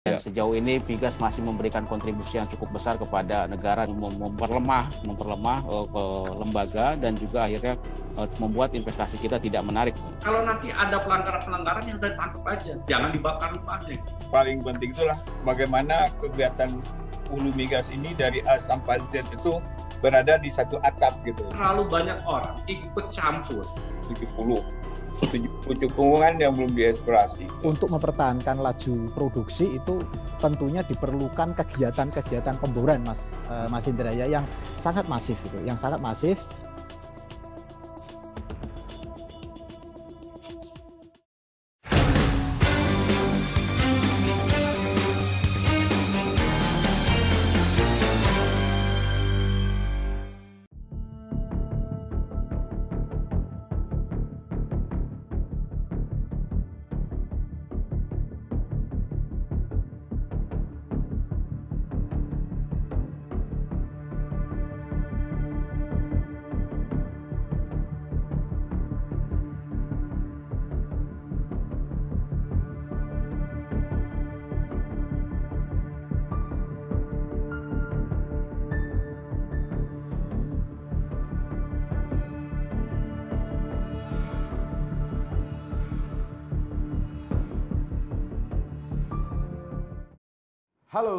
Dan ya. sejauh ini Pigas masih memberikan kontribusi yang cukup besar kepada negara mem memperlemah memperlemah ke eh, eh, lembaga dan juga akhirnya eh, membuat investasi kita tidak menarik. Kalau nanti ada pelanggaran-pelanggaran yang ditangkap tangkap aja, jangan dibakar rupanya. Paling penting itulah bagaimana kegiatan ulu migas ini dari A sampai Z itu berada di satu atap gitu. Terlalu banyak orang ikut campur. 70 tujuh pucuk punggungan yang belum dieksplorasi. Untuk mempertahankan laju produksi itu tentunya diperlukan kegiatan-kegiatan pemboran Mas eh, Mas Indraya yang sangat masif gitu, yang sangat masif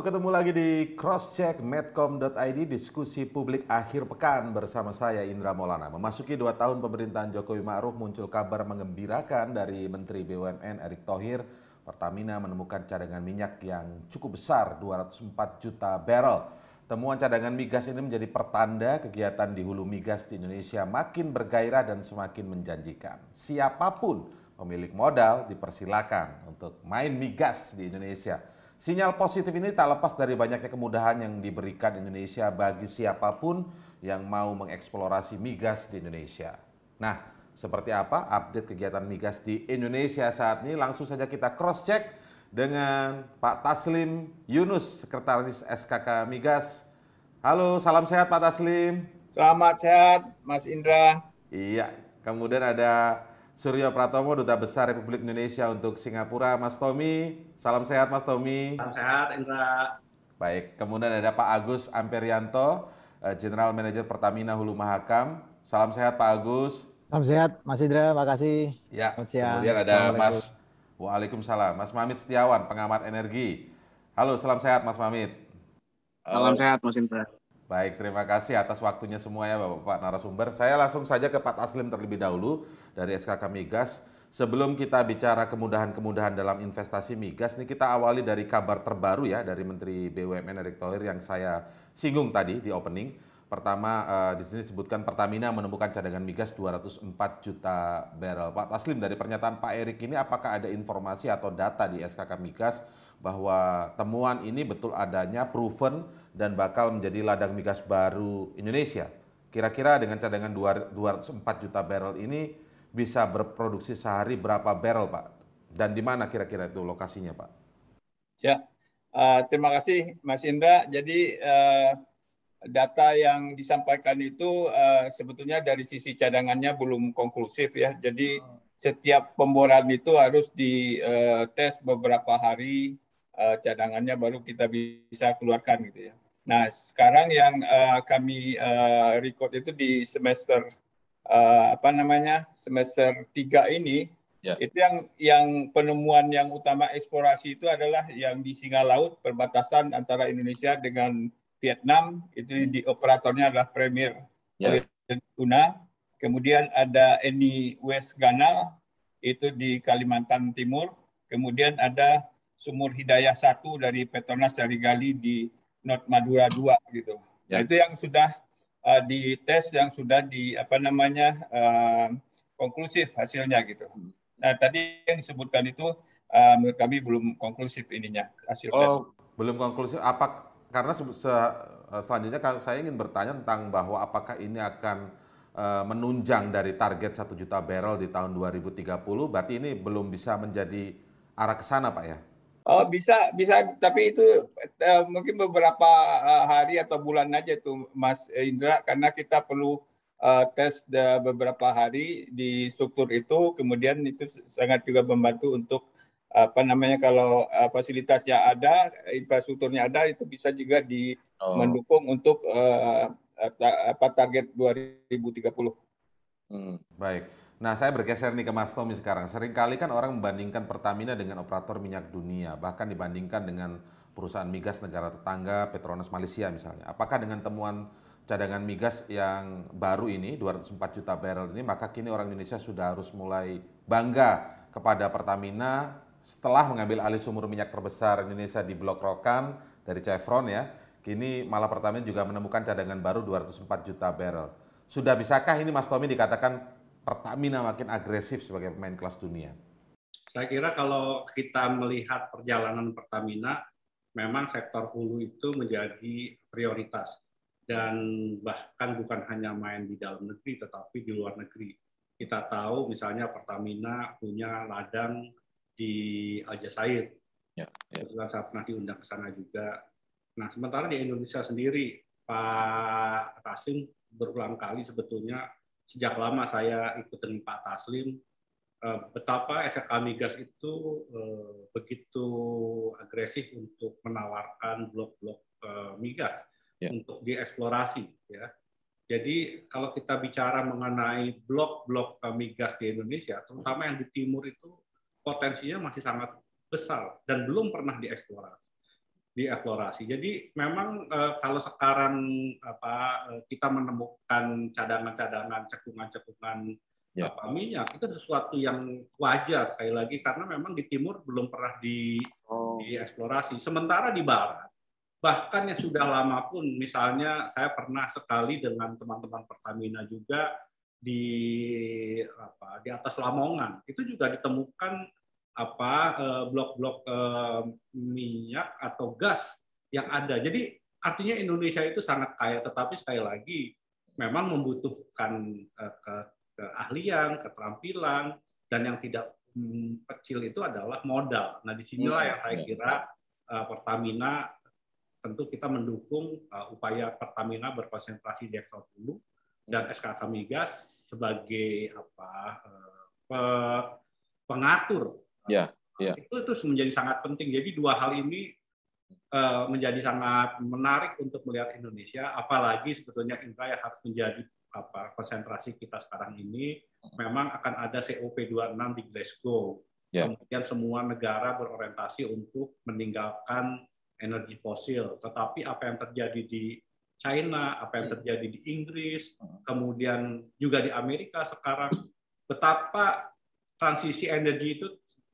ketemu lagi di crosscheck medcom.id diskusi publik akhir pekan bersama saya Indra Maulana. Memasuki dua tahun pemerintahan Jokowi Ma'ruf muncul kabar mengembirakan dari Menteri BUMN Erick Thohir. Pertamina menemukan cadangan minyak yang cukup besar 204 juta barrel. Temuan cadangan migas ini menjadi pertanda kegiatan di hulu migas di Indonesia makin bergairah dan semakin menjanjikan. Siapapun pemilik modal dipersilakan untuk main migas di Indonesia. Sinyal positif ini tak lepas dari banyaknya kemudahan yang diberikan Indonesia bagi siapapun yang mau mengeksplorasi migas di Indonesia. Nah, seperti apa update kegiatan migas di Indonesia saat ini? Langsung saja kita cross check dengan Pak Taslim Yunus, Sekretaris SKK Migas. Halo, salam sehat Pak Taslim. Selamat sehat Mas Indra. Iya, kemudian ada Suryo Pratomo, Duta Besar Republik Indonesia untuk Singapura. Mas Tommy, salam sehat Mas Tommy. Salam sehat Indra. Baik, kemudian ada Pak Agus Amperianto, eh, General Manager Pertamina Hulu Mahakam. Salam sehat Pak Agus. Salam sehat Mas Indra, makasih. Ya, kemudian ada Mas Waalaikumsalam, Mas Mamit Setiawan, pengamat energi. Halo, salam sehat Mas Mamit. Salam sehat Mas Indra. Baik, terima kasih atas waktunya semua ya Bapak-Bapak narasumber. Saya langsung saja ke Pak Taslim terlebih dahulu dari SKK Migas. Sebelum kita bicara kemudahan-kemudahan dalam investasi migas, nih kita awali dari kabar terbaru ya dari Menteri BUMN Erick Thohir yang saya singgung tadi di opening. Pertama, eh, di sini disebutkan Pertamina menemukan cadangan migas 204 juta barrel. Pak Taslim, dari pernyataan Pak Erick ini apakah ada informasi atau data di SKK Migas bahwa temuan ini betul adanya, proven, dan bakal menjadi ladang migas baru Indonesia. Kira-kira dengan cadangan 204 juta barrel ini bisa berproduksi sehari berapa barrel, Pak? Dan di mana kira-kira itu lokasinya, Pak? Ya, uh, terima kasih Mas Indra. Jadi uh, data yang disampaikan itu uh, sebetulnya dari sisi cadangannya belum konklusif ya. Jadi setiap pemboran itu harus dites beberapa hari uh, cadangannya baru kita bisa keluarkan gitu ya. Nah sekarang yang uh, kami uh, record itu di semester uh, apa namanya semester tiga ini ya. itu yang yang penemuan yang utama eksplorasi itu adalah yang di singa laut perbatasan antara Indonesia dengan Vietnam itu di operatornya adalah Premier yeah. Kemudian ada Eni West Ghana itu di Kalimantan Timur. Kemudian ada sumur hidayah satu dari Petronas dari Gali di North Madura 2 gitu. Ya. Nah, itu yang sudah uh, tes yang sudah di apa namanya uh, konklusif hasilnya gitu. Hmm. Nah, tadi yang disebutkan itu uh, menurut kami belum konklusif ininya hasil oh, tes. belum konklusif apa karena se se uh, selanjutnya saya ingin bertanya tentang bahwa apakah ini akan uh, menunjang dari target satu juta barrel di tahun 2030 berarti ini belum bisa menjadi arah ke sana Pak ya? Oh bisa bisa tapi itu uh, mungkin beberapa uh, hari atau bulan aja tuh Mas Indra karena kita perlu uh, tes beberapa hari di struktur itu kemudian itu sangat juga membantu untuk apa namanya kalau uh, fasilitasnya ada infrastrukturnya ada itu bisa juga di oh. mendukung untuk uh, ta apa target 2030. Hmm, baik. Nah, saya bergeser nih ke Mas Tommy sekarang. Seringkali kan orang membandingkan Pertamina dengan operator minyak dunia, bahkan dibandingkan dengan perusahaan migas negara tetangga, Petronas Malaysia misalnya. Apakah dengan temuan cadangan migas yang baru ini, 204 juta barrel ini, maka kini orang Indonesia sudah harus mulai bangga kepada Pertamina setelah mengambil alih sumur minyak terbesar Indonesia di Blok Rokan dari Chevron ya. Kini malah Pertamina juga menemukan cadangan baru 204 juta barrel. Sudah bisakah ini Mas Tommy dikatakan Pertamina makin agresif sebagai pemain kelas dunia? Saya kira kalau kita melihat perjalanan Pertamina, memang sektor hulu itu menjadi prioritas dan bahkan bukan hanya main di dalam negeri tetapi di luar negeri. Kita tahu misalnya Pertamina punya ladang di Aljazair. Ya, ya. Sudah saya pernah diundang ke sana juga. Nah, sementara di Indonesia sendiri Pak Kasim berulang kali sebetulnya sejak lama saya ikutin Pak Taslim eh, betapa SK Migas itu eh, begitu agresif untuk menawarkan blok-blok eh, migas ya. untuk dieksplorasi ya. Jadi kalau kita bicara mengenai blok-blok migas di Indonesia, terutama yang di timur itu potensinya masih sangat besar dan belum pernah dieksplorasi dieksplorasi. Jadi memang eh, kalau sekarang apa eh, kita menemukan cadangan-cadangan cekungan-cekungan ya. apa minyak itu sesuatu yang wajar sekali lagi karena memang di timur belum pernah di oh. dieksplorasi. Sementara di barat bahkan yang sudah lama pun misalnya saya pernah sekali dengan teman-teman Pertamina juga di apa di atas Lamongan itu juga ditemukan apa eh, blok-blok eh, minyak atau gas yang ada. Jadi artinya Indonesia itu sangat kaya, tetapi sekali lagi memang membutuhkan eh, ke keahlian, keterampilan, dan yang tidak hmm, kecil itu adalah modal. Nah, disinilah yang saya iya, iya. kira Pertamina tentu kita mendukung upaya Pertamina berkonsentrasi di ekspor dulu dan iya. SKK Migas sebagai apa pengatur Ya, nah, ya. Itu itu menjadi sangat penting. Jadi dua hal ini eh, menjadi sangat menarik untuk melihat Indonesia, apalagi sebetulnya Indra yang harus menjadi apa konsentrasi kita sekarang ini memang akan ada COP26 di Glasgow. Yeah. Kemudian semua negara berorientasi untuk meninggalkan energi fosil. Tetapi apa yang terjadi di China, apa yang ya. terjadi di Inggris, hmm. kemudian juga di Amerika sekarang, betapa transisi energi itu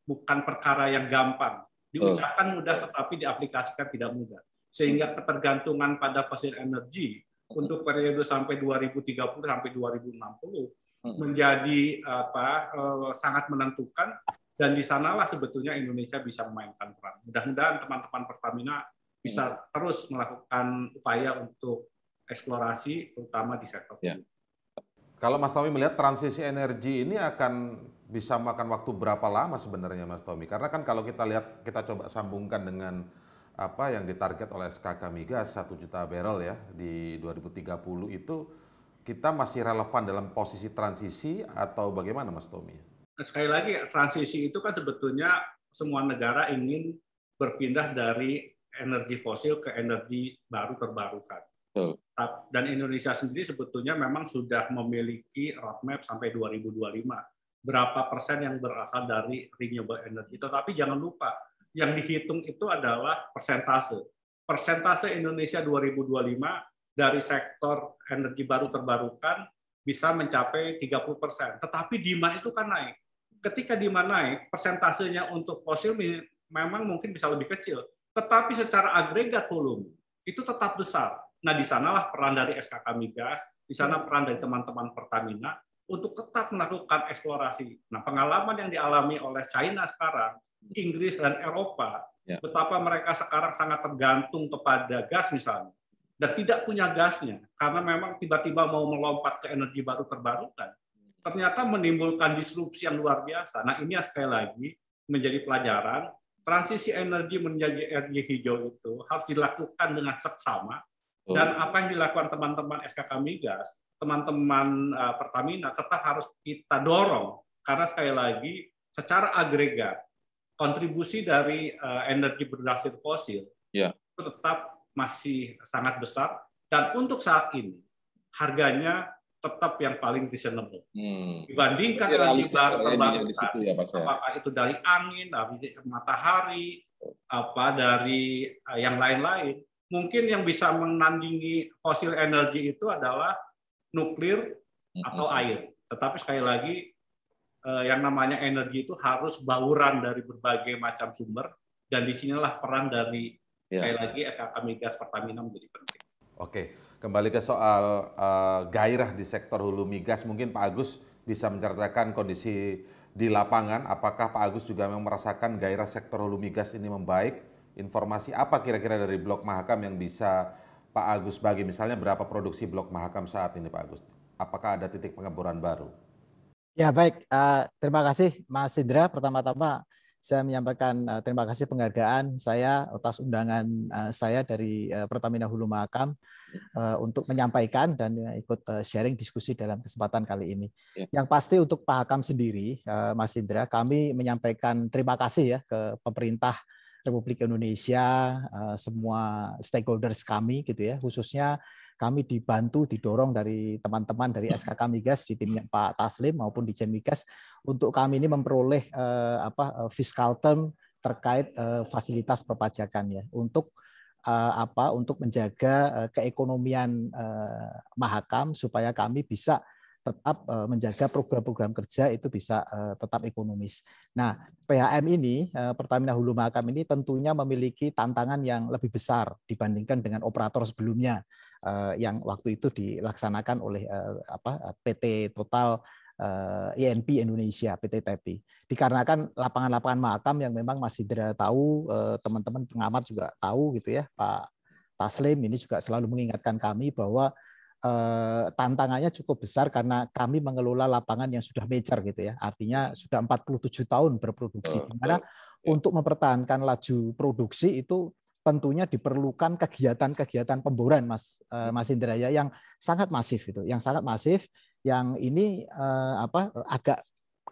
bukan perkara yang gampang. Diucapkan mudah tetapi diaplikasikan tidak mudah. Sehingga ketergantungan pada fosil energi untuk periode sampai 2030 sampai 2060 hmm. menjadi apa eh, sangat menentukan dan di sanalah sebetulnya Indonesia bisa memainkan peran. Mudah-mudahan teman-teman Pertamina bisa hmm. terus melakukan upaya untuk eksplorasi terutama di sektor ya. Kalau Mas Tommy melihat transisi energi ini akan bisa makan waktu berapa lama sebenarnya Mas Tommy? Karena kan kalau kita lihat kita coba sambungkan dengan apa yang ditarget oleh SKK Migas 1 juta barrel ya di 2030 itu kita masih relevan dalam posisi transisi atau bagaimana Mas Tommy? Sekali lagi transisi itu kan sebetulnya semua negara ingin berpindah dari energi fosil ke energi baru terbarukan. Dan Indonesia sendiri sebetulnya memang sudah memiliki roadmap sampai 2025. Berapa persen yang berasal dari renewable energy. Tetapi jangan lupa, yang dihitung itu adalah persentase. Persentase Indonesia 2025 dari sektor energi baru terbarukan bisa mencapai 30 persen. Tetapi demand itu kan naik. Ketika demand naik, persentasenya untuk fosil memang mungkin bisa lebih kecil. Tetapi secara agregat volume, itu tetap besar Nah, di sanalah peran dari SKK Migas, di sana hmm. peran dari teman-teman Pertamina untuk tetap melakukan eksplorasi. Nah, pengalaman yang dialami oleh China sekarang, Inggris dan Eropa, ya. betapa mereka sekarang sangat tergantung kepada gas misalnya, dan tidak punya gasnya, karena memang tiba-tiba mau melompat ke energi baru terbarukan, ternyata menimbulkan disrupsi yang luar biasa. Nah, ini sekali lagi menjadi pelajaran, transisi energi menjadi energi hijau itu harus dilakukan dengan seksama, dan apa yang dilakukan teman-teman SKK Migas, teman-teman e, Pertamina tetap harus kita dorong karena sekali lagi secara agregat kontribusi dari e, energi berbasis fosil yeah. tetap masih sangat besar dan untuk saat ini harganya tetap yang paling reasonable hmm. dibandingkan dengan terbang terbang ya, apakah itu dari angin dari matahari apa dari e, yang lain-lain mungkin yang bisa menandingi fosil energi itu adalah nuklir atau air. Tetapi sekali lagi eh, yang namanya energi itu harus bauran dari berbagai macam sumber dan disinilah peran dari ya. sekali lagi SKK Migas Pertamina menjadi penting. Oke, kembali ke soal uh, gairah di sektor hulu migas, mungkin Pak Agus bisa menceritakan kondisi di lapangan. Apakah Pak Agus juga memang merasakan gairah sektor hulu migas ini membaik? informasi apa kira-kira dari Blok Mahakam yang bisa Pak Agus bagi? Misalnya berapa produksi Blok Mahakam saat ini Pak Agus? Apakah ada titik pengeboran baru? Ya baik, uh, terima kasih Mas Indra. Pertama-tama saya menyampaikan uh, terima kasih penghargaan saya atas undangan uh, saya dari uh, Pertamina Hulu Mahakam uh, untuk menyampaikan dan uh, ikut uh, sharing diskusi dalam kesempatan kali ini. Ya. Yang pasti untuk Pak Hakam sendiri, uh, Mas Indra, kami menyampaikan terima kasih ya ke pemerintah Republik Indonesia, eh, semua stakeholders kami gitu ya, khususnya kami dibantu didorong dari teman-teman dari SKK Migas di timnya Pak Taslim maupun di Migas untuk kami ini memperoleh eh, apa eh, fiskal term terkait eh, fasilitas perpajakan ya untuk eh, apa untuk menjaga eh, keekonomian eh, Mahakam supaya kami bisa tetap eh, menjaga program-program kerja itu bisa eh, tetap ekonomis. Nah, PHM ini eh, Pertamina Hulu Makam ini tentunya memiliki tantangan yang lebih besar dibandingkan dengan operator sebelumnya yang waktu itu dilaksanakan oleh apa PT Total INP e Indonesia PT TEPI dikarenakan lapangan-lapangan makam yang memang masih tidak tahu teman-teman pengamat juga tahu gitu ya Pak Taslim ini juga selalu mengingatkan kami bahwa Eh, tantangannya cukup besar karena kami mengelola lapangan yang sudah major gitu ya. Artinya hmm. sudah 47 tahun berproduksi. Di mana ya. untuk mempertahankan laju produksi itu tentunya diperlukan kegiatan-kegiatan pemboran Mas eh, hmm. Mas Indraya yang sangat masif itu, yang sangat masif yang ini eh, apa agak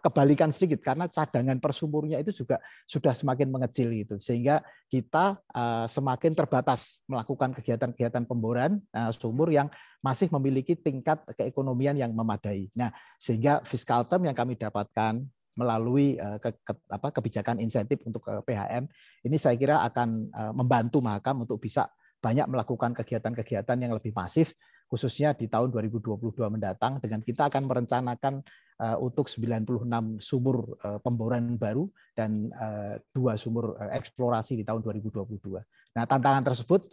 kebalikan sedikit karena cadangan persumurnya itu juga sudah semakin mengecil itu sehingga kita eh, semakin terbatas melakukan kegiatan-kegiatan pemboran eh, sumur yang masih memiliki tingkat keekonomian yang memadai. Nah, sehingga fiskal term yang kami dapatkan melalui eh, ke, ke, apa, kebijakan insentif untuk PHM ini saya kira akan membantu Mahakam untuk bisa banyak melakukan kegiatan-kegiatan yang lebih masif khususnya di tahun 2022 mendatang dengan kita akan merencanakan Eh, untuk 96 sumur eh, pemboran baru dan eh, dua sumur eksplorasi di tahun 2022. Nah, tantangan tersebut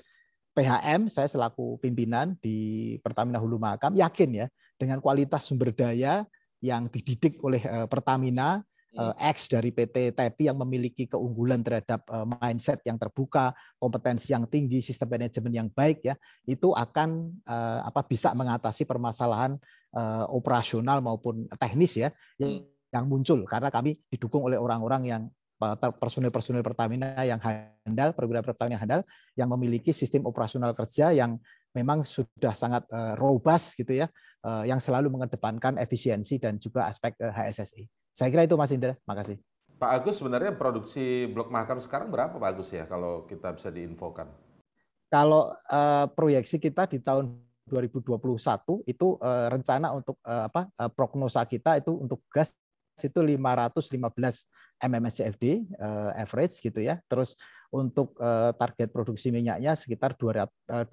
PHM saya selaku pimpinan di Pertamina Hulu Makam yakin ya dengan kualitas sumber daya yang dididik oleh Pertamina iya. X dari PT TEPI yang memiliki keunggulan terhadap mindset yang terbuka, kompetensi yang tinggi, sistem manajemen yang baik ya, itu akan apa bisa mengatasi permasalahan Eh, operasional maupun teknis ya yang, muncul karena kami didukung oleh orang-orang yang eh, personil-personil Pertamina yang handal, perwira Pertamina yang handal yang memiliki sistem operasional kerja yang memang sudah sangat uh, robust gitu ya, yang selalu mengedepankan efisiensi dan juga aspek uh, HSSI. E. Saya kira itu Mas Indra. Makasih. Pak Agus sebenarnya produksi blok makam sekarang berapa Pak Agus ya kalau kita bisa diinfokan? Kalau uh, proyeksi kita di tahun 2021 itu uh, rencana untuk uh, apa uh, prognosa kita itu untuk gas itu 515 MMSCFD uh, average gitu ya. Terus untuk uh, target produksi minyaknya sekitar 23.800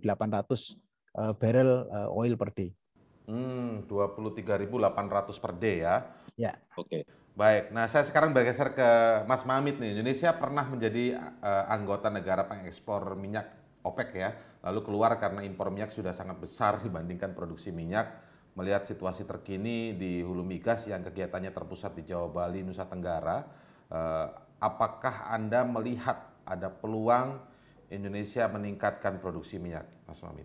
uh, barrel uh, oil per day. Hmm, 23.800 per day ya. Ya. Oke. Okay. Baik. Nah, saya sekarang bergeser ke Mas Mamit nih. Indonesia pernah menjadi uh, anggota negara pengekspor minyak OPEC ya, lalu keluar karena impor minyak sudah sangat besar dibandingkan produksi minyak. Melihat situasi terkini di hulu migas yang kegiatannya terpusat di Jawa Bali, Nusa Tenggara, eh, apakah Anda melihat ada peluang Indonesia meningkatkan produksi minyak, Mas Mamit?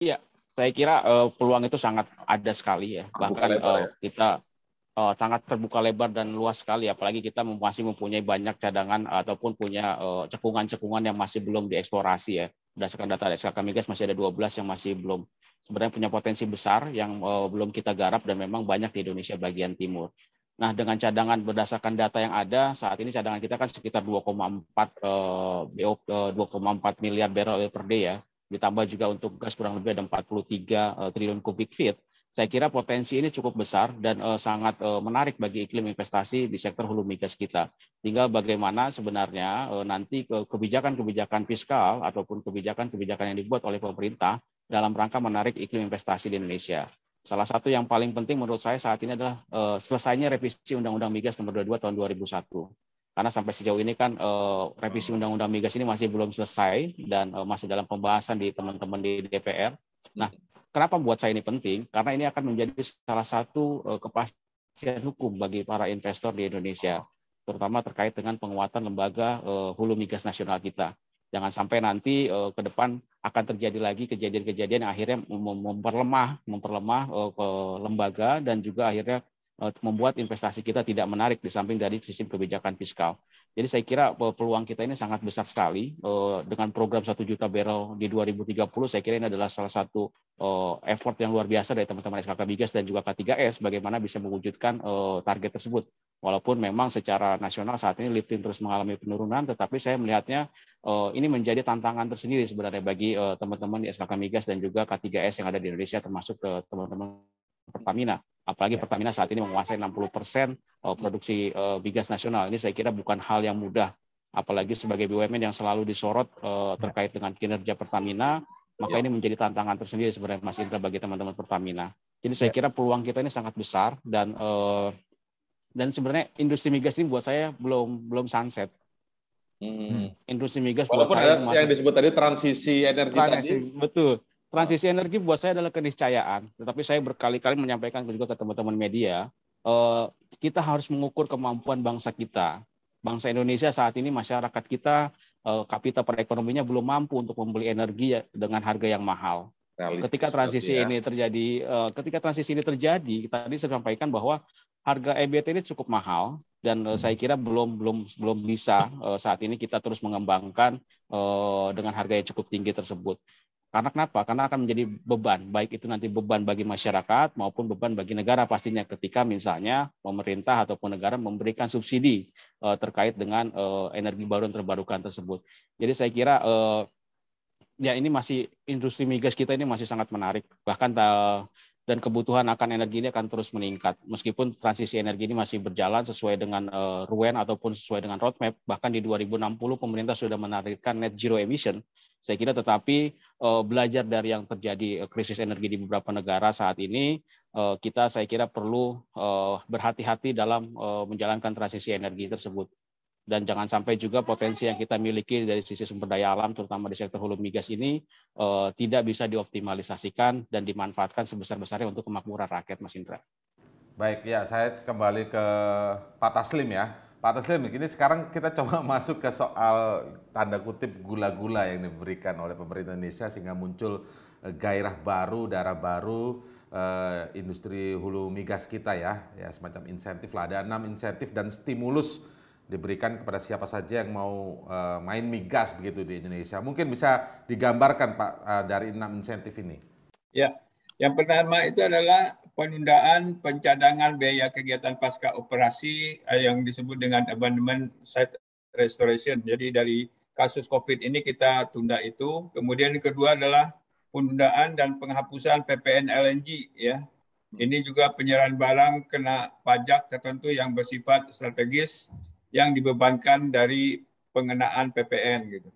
Iya, saya kira uh, peluang itu sangat ada sekali ya. Bahkan lebar, eh, ya. kita uh, sangat terbuka lebar dan luas sekali apalagi kita masih mempunyai banyak cadangan ataupun punya cekungan-cekungan uh, cekungan -cekungan yang masih belum dieksplorasi ya berdasarkan data SKK Migas masih ada 12 yang masih belum sebenarnya punya potensi besar yang uh, belum kita garap dan memang banyak di Indonesia bagian timur. Nah, dengan cadangan berdasarkan data yang ada, saat ini cadangan kita kan sekitar 2,4 uh, BO 2,4 miliar barrel per day ya, ditambah juga untuk gas kurang lebih ada 43 uh, eh, triliun kubik feet saya kira potensi ini cukup besar dan uh, sangat uh, menarik bagi iklim investasi di sektor hulu migas kita. Tinggal bagaimana sebenarnya uh, nanti kebijakan-kebijakan fiskal ataupun kebijakan-kebijakan yang dibuat oleh pemerintah dalam rangka menarik iklim investasi di Indonesia. Salah satu yang paling penting menurut saya saat ini adalah uh, selesainya revisi Undang-Undang Migas Nomor 22 Tahun 2001. Karena sampai sejauh ini kan uh, revisi Undang-Undang Migas ini masih belum selesai dan uh, masih dalam pembahasan di teman-teman di DPR. Nah, Kenapa buat saya ini penting? Karena ini akan menjadi salah satu eh, kepastian hukum bagi para investor di Indonesia, terutama terkait dengan penguatan lembaga eh, hulu migas nasional kita. Jangan sampai nanti eh, ke depan akan terjadi lagi kejadian-kejadian yang akhirnya memperlemah, memperlemah lembaga dan juga akhirnya membuat investasi kita tidak menarik di samping dari sistem kebijakan fiskal. Jadi saya kira eh, peluang kita ini sangat besar sekali eh, dengan program 1 juta barrel di 2030. Saya kira ini adalah salah satu eh, effort yang luar biasa dari teman-teman SKK Migas dan juga K3S bagaimana bisa mewujudkan target tersebut. Walaupun memang secara nasional saat ini lifting terus mengalami penurunan, tetapi saya melihatnya ini menjadi tantangan tersendiri sebenarnya bagi teman-teman di SKK Migas dan juga K3S yang ada di Indonesia termasuk teman-teman Pertamina. Apalagi ya. Pertamina saat ini menguasai 60 persen eh, produksi bigas eh, nasional. Ini saya kira bukan hal yang mudah. Apalagi sebagai BUMN yang selalu disorot eh, ya. terkait dengan kinerja Pertamina, maka ya. ini menjadi tantangan tersendiri sebenarnya Mas Indra bagi teman-teman Pertamina. Jadi saya kira peluang kita ini sangat besar dan dan sebenarnya industri migas ini buat saya belum belum sunset. Hmm. Industri migas Walaupun buat saya masih, yang disebut tadi transisi energi transisi, tadi. Betul transisi energi buat saya adalah keniscayaan. Tetapi saya berkali-kali menyampaikan juga ke teman-teman media, eh, kita harus mengukur kemampuan bangsa kita. Bangsa Indonesia saat ini masyarakat kita eh, kapital kapita perekonominya belum mampu untuk membeli energi dengan harga yang mahal. Realistis ketika transisi ya. ini terjadi, eh, ketika transisi ini terjadi, tadi saya sampaikan bahwa harga EBT ini cukup mahal dan saya kira belum belum belum bisa saat ini kita terus mengembangkan dengan harga yang cukup tinggi tersebut. Karena kenapa? Karena akan menjadi beban, baik itu nanti beban bagi masyarakat maupun beban bagi negara pastinya ketika misalnya pemerintah ataupun negara memberikan subsidi uh, terkait dengan uh, energi baru dan terbarukan tersebut. Jadi saya kira uh, ya ini masih industri migas kita ini masih sangat menarik. Bahkan dan kebutuhan akan energi ini akan terus meningkat. Meskipun transisi energi ini masih berjalan sesuai dengan uh, RUEN ataupun sesuai dengan roadmap, bahkan di 2060 pemerintah sudah menargetkan net zero emission saya kira tetapi eh, belajar dari yang terjadi eh, krisis energi di beberapa negara saat ini, eh, kita saya kira perlu berhati-hati dalam menjalankan transisi energi tersebut. Dan jangan sampai juga potensi yang kita miliki dari sisi sumber daya alam, terutama di sektor hulu migas ini, tidak bisa dioptimalisasikan dan dimanfaatkan sebesar-besarnya untuk kemakmuran rakyat, Mas Indra. Baik, ya saya kembali ke Pak Taslim ya. Pak Taslim, ini sekarang kita coba masuk ke soal tanda kutip gula-gula yang diberikan oleh pemerintah Indonesia sehingga muncul eh, gairah baru, darah baru eh, industri hulu migas kita ya, ya semacam insentif lah. Ada enam insentif dan stimulus diberikan kepada siapa saja yang mau eh, main migas begitu di Indonesia. Mungkin bisa digambarkan Pak dari enam insentif ini. Ya, yang pertama itu adalah penundaan pencadangan biaya kegiatan pasca operasi eh, yang disebut dengan abandonment site restoration. Jadi dari kasus COVID ini kita tunda itu. Kemudian yang kedua adalah penundaan dan penghapusan PPN LNG ya. Ini juga penyerahan barang kena pajak tertentu yang bersifat strategis yang dibebankan dari pengenaan PPN gitu.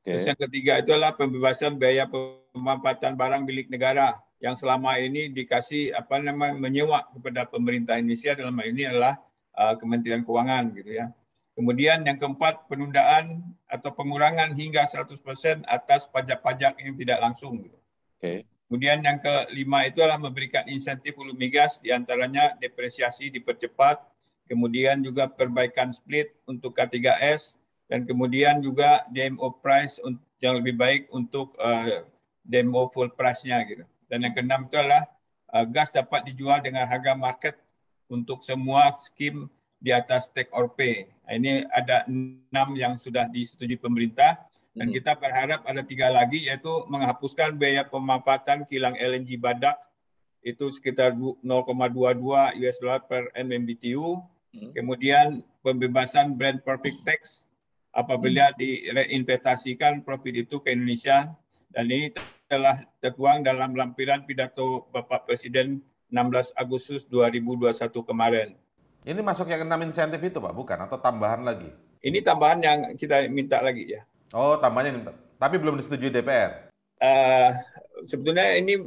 Okay. Terus yang ketiga itu adalah pembebasan biaya pemanfaatan barang milik negara yang selama ini dikasih apa namanya menyewa kepada pemerintah Indonesia dalam hal ini adalah uh, Kementerian Keuangan gitu ya. Kemudian yang keempat penundaan atau pengurangan hingga 100% atas pajak-pajak yang tidak langsung. Gitu. Okay. Kemudian yang kelima itu adalah memberikan insentif hulu migas diantaranya depresiasi dipercepat, kemudian juga perbaikan split untuk K3S, dan kemudian juga DMO price yang lebih baik untuk uh, eh, DMO full price-nya gitu. Dan yang keenam itu adalah uh, gas dapat dijual dengan harga market untuk semua skim di atas take or pay. Uh, ini ada enam yang sudah disetujui pemerintah dan hmm. kita berharap ada tiga lagi yaitu menghapuskan biaya pemanfaatan kilang LNG Badak itu sekitar 0,22 US dollar per MMBTU. Kemudian pembebasan brand perfect tax apabila hmm. direinvestasikan profit itu ke Indonesia dan ini telah tertuang dalam lampiran pidato Bapak Presiden 16 Agustus 2021 kemarin. Ini masuk yang enam insentif itu Pak, bukan? Atau tambahan lagi? Ini tambahan yang kita minta lagi ya. Oh, tambahannya minta. Tapi belum disetujui DPR? Uh, eh, sebetulnya ini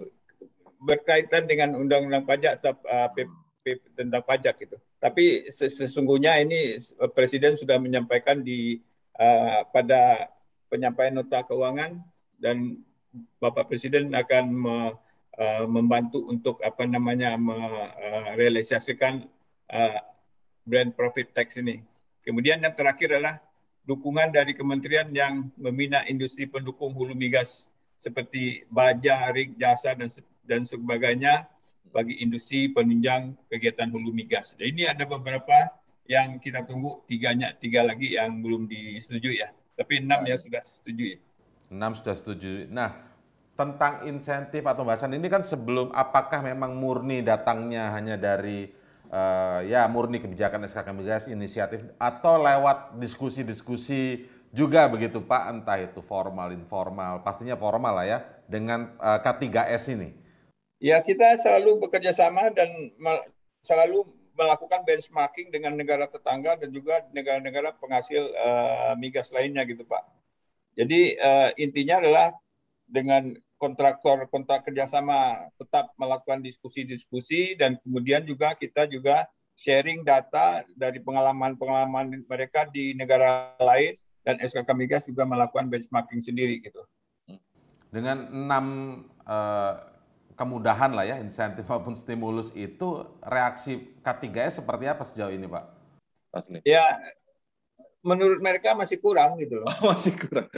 berkaitan dengan Undang-Undang Pajak atau uh, eh, PP tentang pajak itu. Tapi sesungguhnya ini eh, Presiden sudah menyampaikan di uh, pada penyampaian nota keuangan dan Bapak Presiden akan me, uh, membantu untuk apa namanya merealisasikan eh, uh, eh, brand profit tax ini. Kemudian yang terakhir adalah dukungan dari kementerian yang membina industri pendukung hulu migas seperti baja, rig, jasa dan dan sebagainya bagi industri penunjang kegiatan hulu migas. Jadi ini ada beberapa yang kita tunggu tiganya tiga lagi yang belum disetujui ya. Tapi enam yang sudah setuju ya. 6 sudah setuju. Nah, tentang insentif atau bahasan ini kan sebelum apakah memang murni datangnya hanya dari uh, ya murni kebijakan SKK Migas inisiatif atau lewat diskusi-diskusi juga begitu Pak entah itu formal informal pastinya formal lah ya dengan uh, eh, K3S ini. Ya kita selalu bekerja sama dan selalu melakukan benchmarking dengan negara tetangga dan juga negara-negara penghasil uh, migas lainnya gitu Pak. Jadi uh, intinya adalah dengan kontraktor kontrak kerjasama tetap melakukan diskusi-diskusi dan kemudian juga kita juga sharing data dari pengalaman-pengalaman mereka di negara lain dan SKK Migas juga melakukan benchmarking sendiri gitu. Dengan enam uh, kemudahan lah ya insentif maupun stimulus itu reaksi K3S seperti apa sejauh ini Pak? Ya menurut mereka masih kurang gitu loh. masih kurang.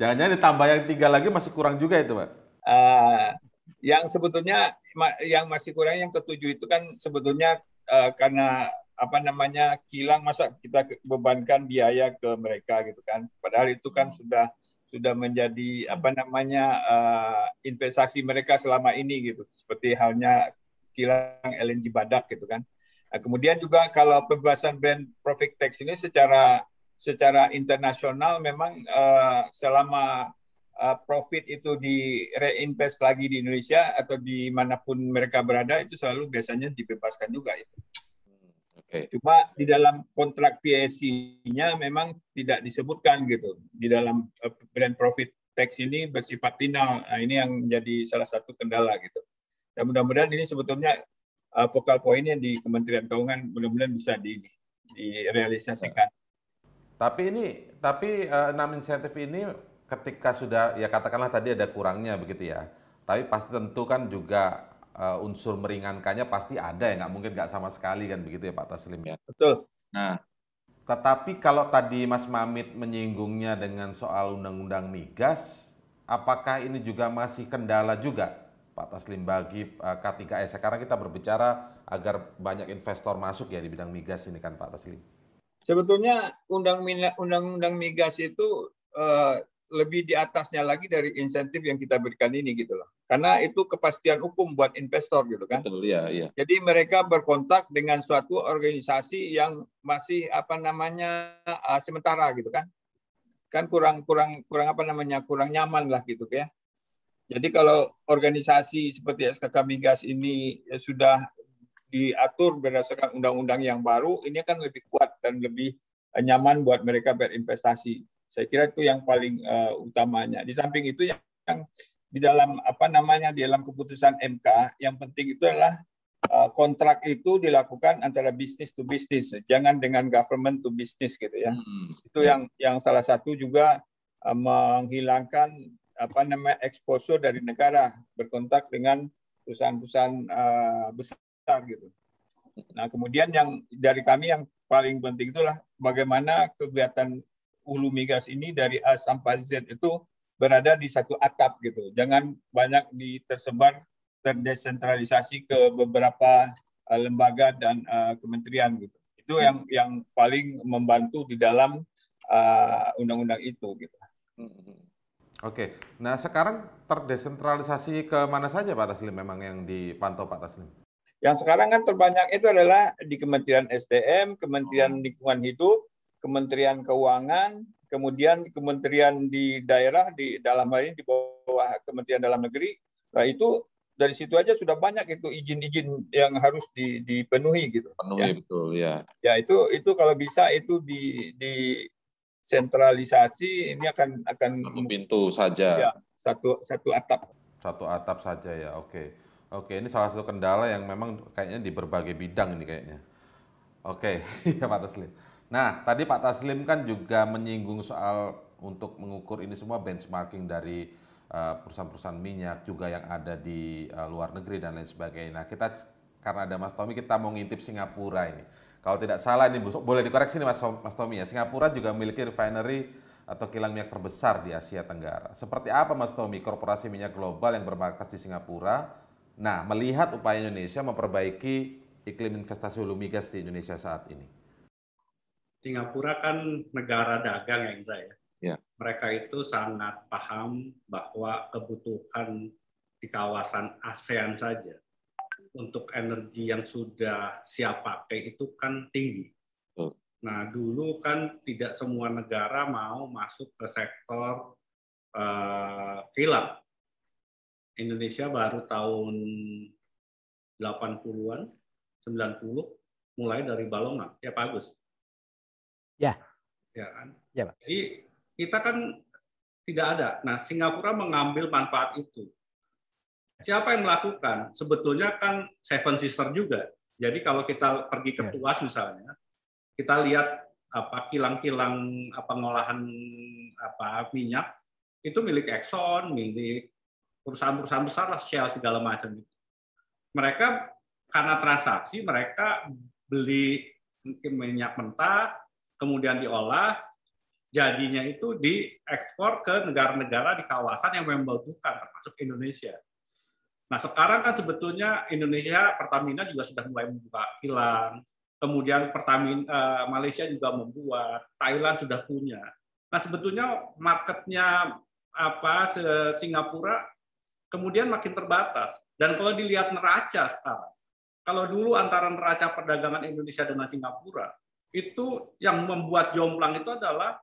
Jangan-jangan ditambah yang tiga lagi masih kurang juga itu, Pak? Uh, yang sebetulnya yang masih kurang yang ketujuh itu kan sebetulnya uh, karena apa namanya kilang masa kita bebankan biaya ke mereka gitu kan padahal itu kan sudah sudah menjadi apa namanya uh, investasi mereka selama ini gitu seperti halnya kilang LNG Badak gitu kan Nah, kemudian juga kalau pembahasan brand profit tax ini secara secara internasional memang uh, selama uh, profit itu di reinvest lagi di Indonesia atau di dimanapun mereka berada itu selalu biasanya dibebaskan juga itu. Hmm, okay. Cuma di dalam kontrak PSC-nya memang tidak disebutkan gitu. Di dalam eh, brand profit tax ini bersifat final. Nah, ini yang menjadi salah satu kendala gitu. Dan mudah-mudahan ini sebetulnya uh, focal ini di Kementerian Keuangan mudah-mudahan bisa di, direalisasikan. Tapi ini, tapi uh, enam uh, insentif ini ketika sudah ya katakanlah tadi ada kurangnya begitu ya. Tapi pasti tentu kan juga uh, unsur meringankannya pasti ada ya, nggak mungkin nggak sama sekali kan begitu ya Pak Taslim ya. Betul. Nah, tetapi kalau tadi Mas Mamit menyinggungnya dengan soal undang-undang migas, apakah ini juga masih kendala juga Pak Taslim bagi eh, K3S. E. Sekarang kita berbicara agar banyak investor masuk ya di bidang migas ini kan Pak Taslim. Sebetulnya undang-undang migas itu eh, lebih di atasnya lagi dari insentif yang kita berikan ini gitu loh. Karena itu kepastian hukum buat investor gitu kan. Betul, ya, ya. Jadi mereka berkontak dengan suatu organisasi yang masih apa namanya eh, sementara gitu kan. Kan kurang kurang kurang apa namanya? kurang nyaman lah gitu ya jadi kalau organisasi seperti SKK Migas ini ya, sudah diatur berdasarkan undang-undang yang baru, ini akan lebih kuat dan lebih eh, nyaman buat mereka berinvestasi. Saya kira itu yang paling uh, utamanya. Di samping itu yang, yang di dalam apa namanya di dalam keputusan MK yang penting itu adalah uh, kontrak itu dilakukan antara bisnis to bisnis, jangan dengan government to bisnis gitu ya. Hmm. Itu yang yang salah satu juga uh, menghilangkan apa namanya exposure dari negara berkontak dengan perusahaan-perusahaan eh, besar gitu. Nah kemudian yang dari kami yang paling penting itulah bagaimana kegiatan hulu migas ini dari A sampai Z itu berada di satu atap gitu. Jangan banyak di tersebar terdesentralisasi ke beberapa eh, lembaga dan eh, kementerian gitu. Itu yang yang paling membantu di dalam undang-undang undang -undang itu gitu. Hmm, hmm. Oke, nah sekarang terdesentralisasi ke mana saja Pak Taslim memang yang dipantau Pak Taslim? Yang sekarang kan terbanyak itu adalah di Kementerian SDM, Kementerian hmm. Lingkungan Hidup, Kementerian Keuangan, kemudian Kementerian di daerah di dalam hal ini di bawah Kementerian Dalam Negeri. Nah itu dari situ aja sudah banyak itu izin-izin yang harus dipenuhi gitu. Penuhi ya. betul ya. Ya itu itu kalau bisa itu di, di sentralisasi ini akan akan satu pintu saja. Ya, satu satu atap. Satu atap saja ya. Oke. Oke, ini salah satu kendala yang memang kayaknya di berbagai bidang ini kayaknya. Oke, ya Pak Taslim. Nah, tadi Pak Taslim kan juga menyinggung soal untuk mengukur ini semua benchmarking dari eh, perusahaan-perusahaan minyak juga yang ada di eh, luar negeri dan lain sebagainya. Nah, kita karena ada Mas Tommy kita mau ngintip Singapura ini. Kalau tidak salah ini boleh dikoreksi nih Mas, Mas Tommy ya. Singapura juga memiliki refinery atau kilang minyak terbesar di Asia Tenggara. Seperti apa Mas Tommy korporasi minyak global yang bermarkas di Singapura? Nah, melihat upaya Indonesia memperbaiki iklim investasi hulu migas di Indonesia saat ini. Singapura kan negara dagang ya Indra ya. ya. Mereka itu sangat paham bahwa kebutuhan di kawasan ASEAN saja untuk energi yang sudah siap pakai itu kan tinggi. Nah, dulu kan tidak semua negara mau masuk ke sektor uh, film. Indonesia baru tahun 80-an, 90 mulai dari Balongan, ya Pak Agus. Ya. Ya kan? Ya, Pak. Jadi kita kan tidak ada. Nah, Singapura mengambil manfaat itu. Siapa yang melakukan? Sebetulnya kan Seven Sister juga. Jadi kalau kita pergi ke Tuas iya. misalnya, kita lihat apa kilang-kilang pengolahan apa minyak itu milik Exxon, milik perusahaan-perusahaan besar lah, Shell segala macam itu. Mereka karena transaksi mereka beli mungkin minyak mentah, kemudian diolah, jadinya itu diekspor ke negara-negara di kawasan yang membutuhkan, termasuk Indonesia. Nah, sekarang kan sebetulnya Indonesia Pertamina juga sudah mulai membuka kilang. Kemudian Pertamina eh, Malaysia juga membuat, Thailand sudah punya. Nah, sebetulnya marketnya apa Singapura kemudian makin terbatas. Dan kalau dilihat neraca sekarang, kalau dulu antara neraca perdagangan Indonesia dengan Singapura itu yang membuat jomplang itu adalah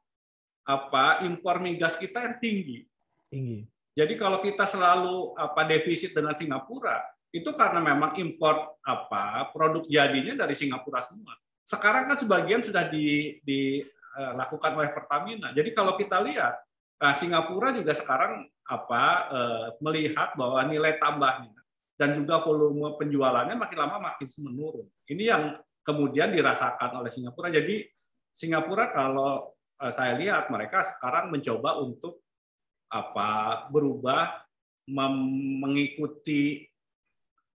apa impor migas kita yang tinggi. Tinggi. Jadi kalau kita selalu apa defisit dengan Singapura, itu karena memang impor apa produk jadinya dari Singapura semua. Sekarang kan sebagian sudah di, dilakukan eh, oleh Pertamina. Jadi kalau kita lihat uh, Singapura juga sekarang apa uh, melihat bahwa nilai tambahnya dan juga volume penjualannya makin lama makin menurun. Ini yang kemudian dirasakan oleh Singapura. Jadi Singapura kalau saya lihat mereka sekarang mencoba untuk apa berubah mengikuti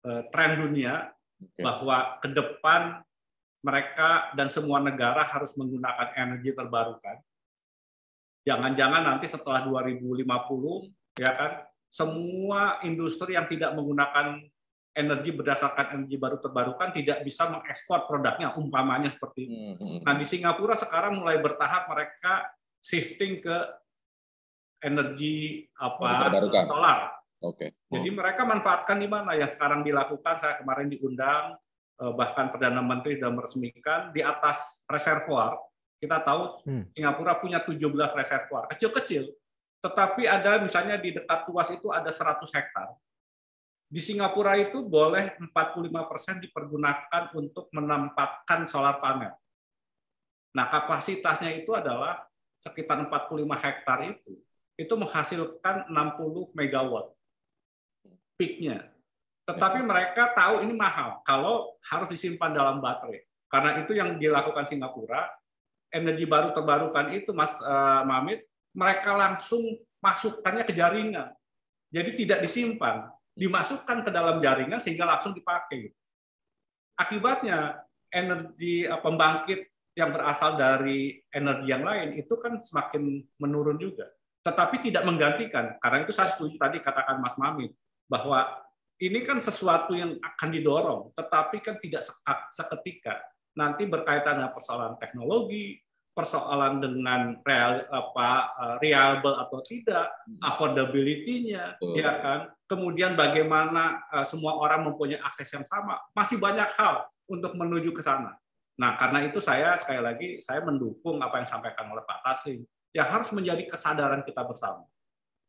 uh, tren dunia okay. bahwa ke depan mereka dan semua negara harus menggunakan energi terbarukan. Jangan-jangan nanti setelah 2050 ya kan semua industri yang tidak menggunakan energi berdasarkan energi baru terbarukan tidak bisa mengekspor produknya umpamanya seperti ini. Hmm, hmm, hmm. Nah di Singapura sekarang mulai bertahap mereka shifting ke energi apa terbarukan. solar. Oke. Okay. Jadi hmm. mereka manfaatkan di mana yang sekarang dilakukan saya kemarin diundang eh, bahkan perdana menteri sudah meresmikan di atas reservoir. Kita tahu hmm. Singapura punya 17 reservoir, kecil-kecil. Tetapi ada misalnya di dekat tuas itu ada 100 hektar. Di Singapura itu boleh 45% dipergunakan untuk menempatkan solar panel. Nah, kapasitasnya itu adalah sekitar 45 hektar itu itu menghasilkan 60 megawatt peaknya. Tetapi mereka tahu ini mahal kalau harus disimpan dalam baterai. Karena itu yang dilakukan Singapura, energi baru terbarukan itu Mas uh, Mamit, mereka langsung masukkannya ke jaringan. Jadi tidak disimpan, dimasukkan ke dalam jaringan sehingga langsung dipakai. Akibatnya energi eh, pembangkit yang berasal dari energi yang lain itu kan semakin menurun juga tetapi tidak menggantikan. Karena itu saya setuju tadi katakan Mas Mami bahwa ini kan sesuatu yang akan didorong, tetapi kan tidak seketika. Nanti berkaitan dengan persoalan teknologi, persoalan dengan real apa eh, reliable atau tidak, hmm. affordability-nya, oh. ya kan. Kemudian bagaimana eh, semua orang mempunyai akses yang sama. Masih banyak hal untuk menuju ke sana. Nah, karena itu saya sekali lagi saya mendukung apa yang disampaikan oleh Pak Taslim yang harus menjadi kesadaran kita bersama.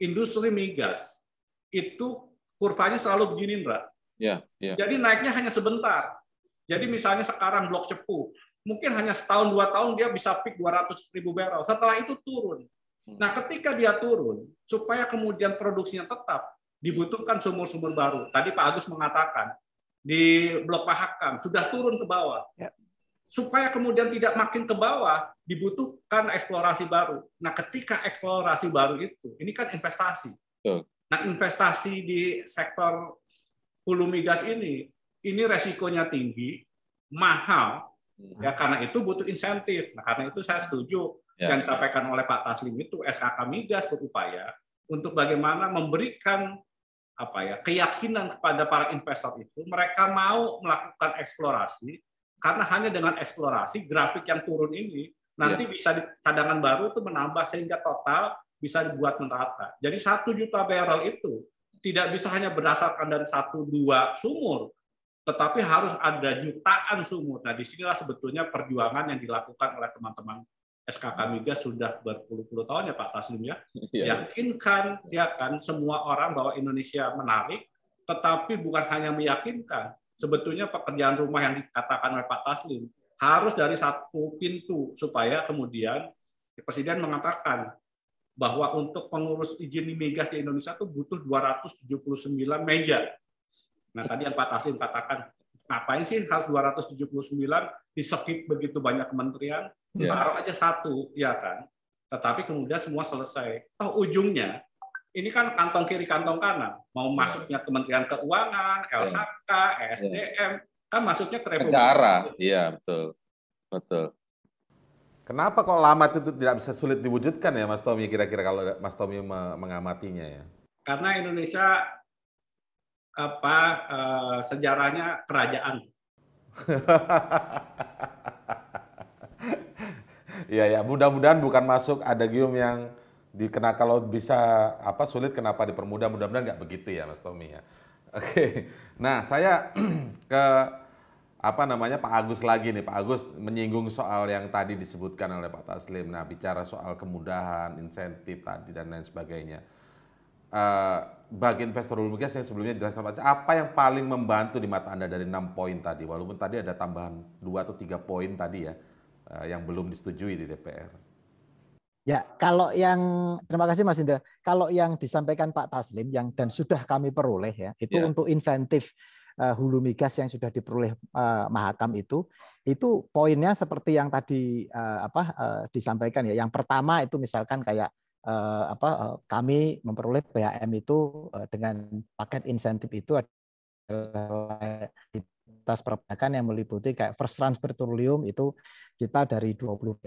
Industri migas itu kurvanya selalu begini, Indra. Ya, ya. Jadi naiknya hanya sebentar. Jadi misalnya sekarang blok cepu, mungkin hanya setahun dua tahun dia bisa peak 200 ribu barrel. Setelah itu turun. Hmm. Nah, ketika dia turun, supaya kemudian produksinya tetap, dibutuhkan sumur-sumur baru. Tadi Pak Agus mengatakan, di Blok Pahakam sudah turun ke bawah. Ya supaya kemudian tidak makin ke bawah dibutuhkan eksplorasi baru. Nah, ketika eksplorasi baru itu, ini kan investasi. Nah, investasi di sektor hulu migas ini, ini resikonya tinggi, mahal, hmm. ya karena itu butuh insentif. Nah, karena itu saya setuju ya. yang disampaikan oleh Pak Taslim itu SKK Migas berupaya untuk bagaimana memberikan apa ya keyakinan kepada para investor itu mereka mau melakukan eksplorasi karena hanya dengan eksplorasi grafik yang turun ini nanti ya. bisa di, cadangan baru itu menambah sehingga total bisa dibuat merata. Jadi satu juta barrel itu tidak bisa hanya berdasarkan dari satu dua sumur, tetapi harus ada jutaan sumur. Nah, disinilah sebetulnya perjuangan yang dilakukan oleh teman-teman SKK Migas sudah berpuluh-puluh tahun ya Pak Taslim ya. ya. Yakinkan ya kan semua orang bahwa Indonesia menarik, tetapi bukan hanya meyakinkan, sebetulnya pekerjaan rumah yang dikatakan oleh Pak Taslim harus dari satu pintu supaya kemudian Presiden mengatakan bahwa untuk pengurus izin migas di Indonesia itu butuh 279 meja. Nah tadi yang Pak Taslim katakan, ngapain sih harus 279 di skip begitu banyak kementerian, ya. taruh aja satu, ya kan? Tetapi kemudian semua selesai. Oh ujungnya ini kan kantong kiri kantong kanan mau iya. masuknya Kementerian Keuangan, iya. LHK, SDM kan masuknya ke Republik. Negara, iya betul, betul. Kenapa kok lama itu tidak bisa sulit diwujudkan ya Mas Tommy kira-kira kalau Mas Tommy mengamatinya ya? Karena Indonesia apa eh, sejarahnya kerajaan. Iya ya, mudah-mudahan bukan masuk ada gium yang Dikena kalau bisa apa sulit kenapa dipermudah mudah-mudahan nggak begitu ya Mas Tommy ya. Oke. Nah, saya ke apa namanya Pak Agus lagi nih. Pak Agus menyinggung soal yang tadi disebutkan oleh Pak Taslim. Nah, bicara soal kemudahan, insentif tadi dan lain sebagainya. Uh, bagi investor dulu mungkin saya sebelumnya jelaskan Pak apa yang paling membantu di mata Anda dari enam poin tadi walaupun tadi ada tambahan dua atau tiga poin tadi ya uh, yang belum disetujui di DPR. Ya, kalau yang terima kasih Mas Indra. Kalau yang disampaikan Pak Taslim yang dan sudah kami peroleh ya, itu ya. untuk insentif uh, hulu migas yang sudah diperoleh uh, Mahakam itu, itu poinnya seperti yang tadi uh, apa uh, disampaikan ya. Yang pertama itu misalkan kayak uh, apa uh, kami memperoleh BHM itu uh, dengan paket insentif itu adalah kualitas perbankan yang meliputi kayak first transfer petroleum itu kita dari 25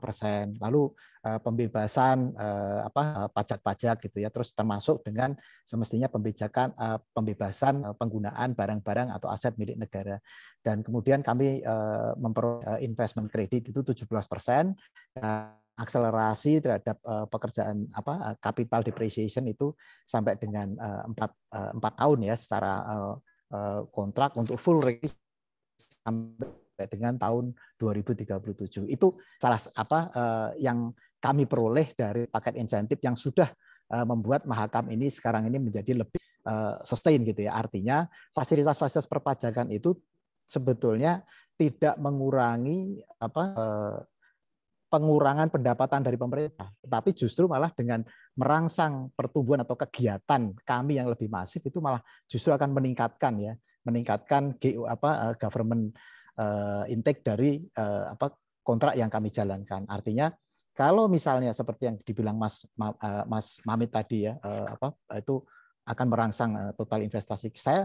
persen, lalu eh, pembebasan eh, apa eh, pajak-pajak gitu ya, terus termasuk dengan semestinya pembijakan pembebasan penggunaan barang-barang atau aset milik negara, dan kemudian kami memperoleh investment kredit itu 17 persen, akselerasi terhadap pekerjaan apa capital depreciation itu sampai dengan empat tahun ya secara Eh, kontrak untuk full regis sampai dengan tahun 2037. Itu salah apa eh, yang kami peroleh dari paket insentif yang sudah eh, membuat Mahakam ini sekarang ini menjadi lebih sustain gitu ya. Artinya fasilitas-fasilitas perpajakan itu sebetulnya tidak mengurangi apa pengurangan pendapatan dari pemerintah, tapi justru malah dengan merangsang pertumbuhan atau kegiatan kami yang lebih masif itu malah justru akan meningkatkan ya, meningkatkan GU apa eh, government eh, intake dari eh, apa kontrak yang kami jalankan. Artinya kalau misalnya seperti yang dibilang Mas Mas Mamit tadi ya apa itu akan merangsang total investasi. Saya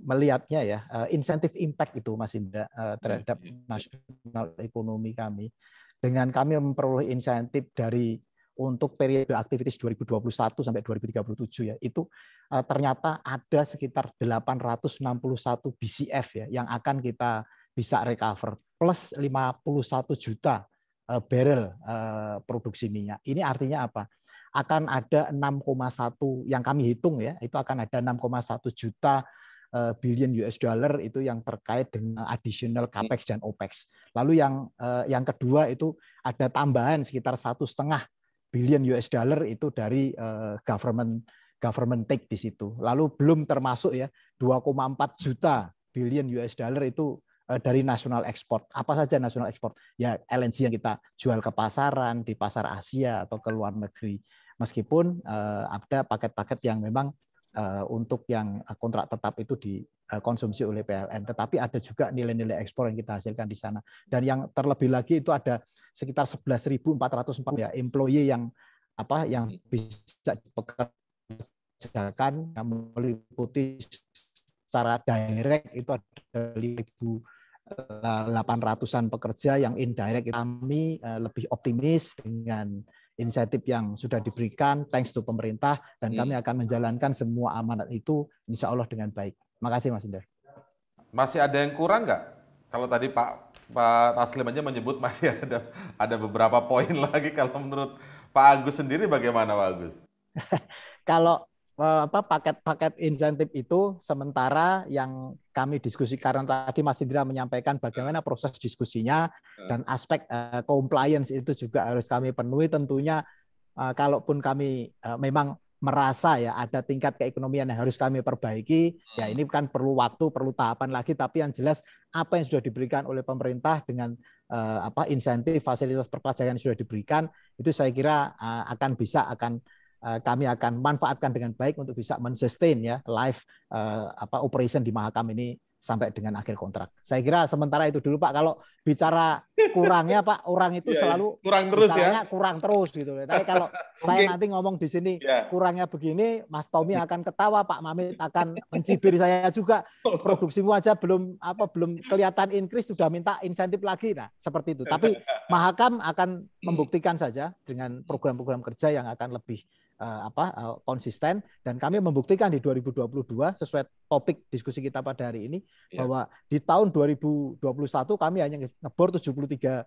melihatnya ya insentif impact itu Mas Indra terhadap iya, iya. nasional ekonomi kami dengan kami memperoleh insentif dari untuk periode aktivitas 2021 sampai 2037 ya itu eh, ternyata ada sekitar 861 BCF ya yang akan kita bisa recover plus 51 juta eh, barrel eh, produksi minyak. Ini artinya apa? Akan ada 6,1 yang kami hitung ya, itu akan ada 6,1 juta billion US dollar itu yang terkait dengan additional capex dan opex. Lalu yang yang kedua itu ada tambahan sekitar satu setengah billion US dollar itu dari eh, government government take di situ. Lalu belum termasuk ya 2,4 juta billion US dollar itu eh, dari national export. Apa saja national export? Ya LNG yang kita jual ke pasaran di pasar Asia atau ke luar negeri. Meskipun eh, ada paket-paket yang memang untuk yang kontrak tetap itu di Eh, konsumsi oleh PLN. Tetapi ada juga nilai-nilai ekspor yang kita hasilkan di sana. Dan yang terlebih lagi itu ada sekitar 11.404 ya employee yang apa yang bisa dipekerjakan yang meliputi secara direct itu ada 1.800-an eh, pekerja yang indirect kami eh, lebih optimis dengan insentif yang sudah diberikan thanks to pemerintah dan hmm. kami akan menjalankan semua amanat itu insya Allah dengan baik. Makasih Mas Indra. Masih ada yang kurang nggak? Kalau tadi Pak Pak Taslim aja menyebut masih ada ada beberapa poin lagi kalau menurut Pak Agus sendiri bagaimana Pak Agus? kalau eh, apa paket-paket insentif itu sementara yang kami diskusi karena tadi Mas Indra menyampaikan bagaimana proses diskusinya dan aspek uh, compliance itu juga harus kami penuhi tentunya uh, kalaupun kami uh, memang merasa ya ada tingkat keekonomian yang harus kami perbaiki. Ya hmm. ini kan perlu waktu, perlu tahapan lagi. Tapi yang jelas apa yang sudah diberikan oleh pemerintah dengan uh, apa insentif fasilitas perpajakan yang sudah diberikan itu saya kira uh, akan bisa akan uh, kami akan manfaatkan dengan baik untuk bisa mensustain ya live uh, apa operation di Mahakam ini sampai dengan akhir kontrak. Saya kira sementara itu dulu Pak. Kalau bicara kurangnya Pak, orang itu iya, iya. selalu kurang terus ya. Kurang terus gitu. Tapi kalau saya nanti ngomong di sini iya. kurangnya begini, Mas Tommy akan ketawa, Pak Mamit akan mencibir saya juga. Produksimu aja belum apa belum kelihatan increase sudah minta insentif lagi. Nah, seperti itu. Tapi Mahakam akan membuktikan saja dengan program-program kerja yang akan lebih Eh, apa eh, konsisten dan kami membuktikan di 2022 sesuai topik diskusi kita pada hari ini ya. bahwa di tahun 2021 kami hanya ngebor 73 eh,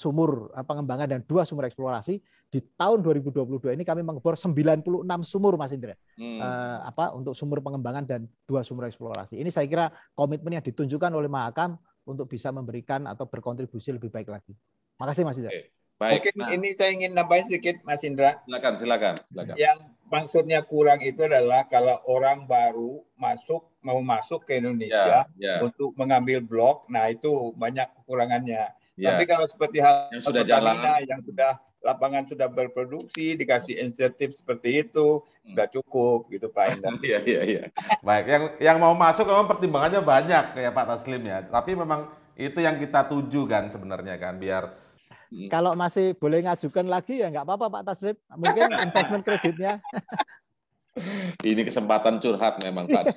sumur pengembangan dan dua sumur eksplorasi di tahun 2022 ini kami mengebor 96 sumur Mas Indra hmm. uh, apa untuk sumur pengembangan dan dua sumur eksplorasi ini saya kira komitmen yang ditunjukkan oleh Mahakam untuk bisa memberikan atau berkontribusi lebih baik lagi. Makasih Mas Indra. Okay. Baik. Mungkin nah. ini saya ingin nambahin sedikit, Mas Indra. Silakan, silakan, silakan. Yang maksudnya kurang itu adalah kalau orang baru masuk mau masuk ke Indonesia ya, ya. untuk mengambil blok, nah itu banyak kekurangannya. Ya. Tapi kalau seperti hal yang sudah jalan, yang sudah lapangan sudah berproduksi, dikasih insentif seperti itu hmm. sudah cukup gitu Pak Indra. Iya iya iya. Baik, yang yang mau masuk memang pertimbangannya banyak ya Pak Taslim ya. Tapi memang itu yang kita tuju kan sebenarnya kan biar Iya. Kalau masih boleh ngajukan lagi ya nggak apa-apa Pak Taslim. Mungkin investment kreditnya. Ini kesempatan curhat memang Pak.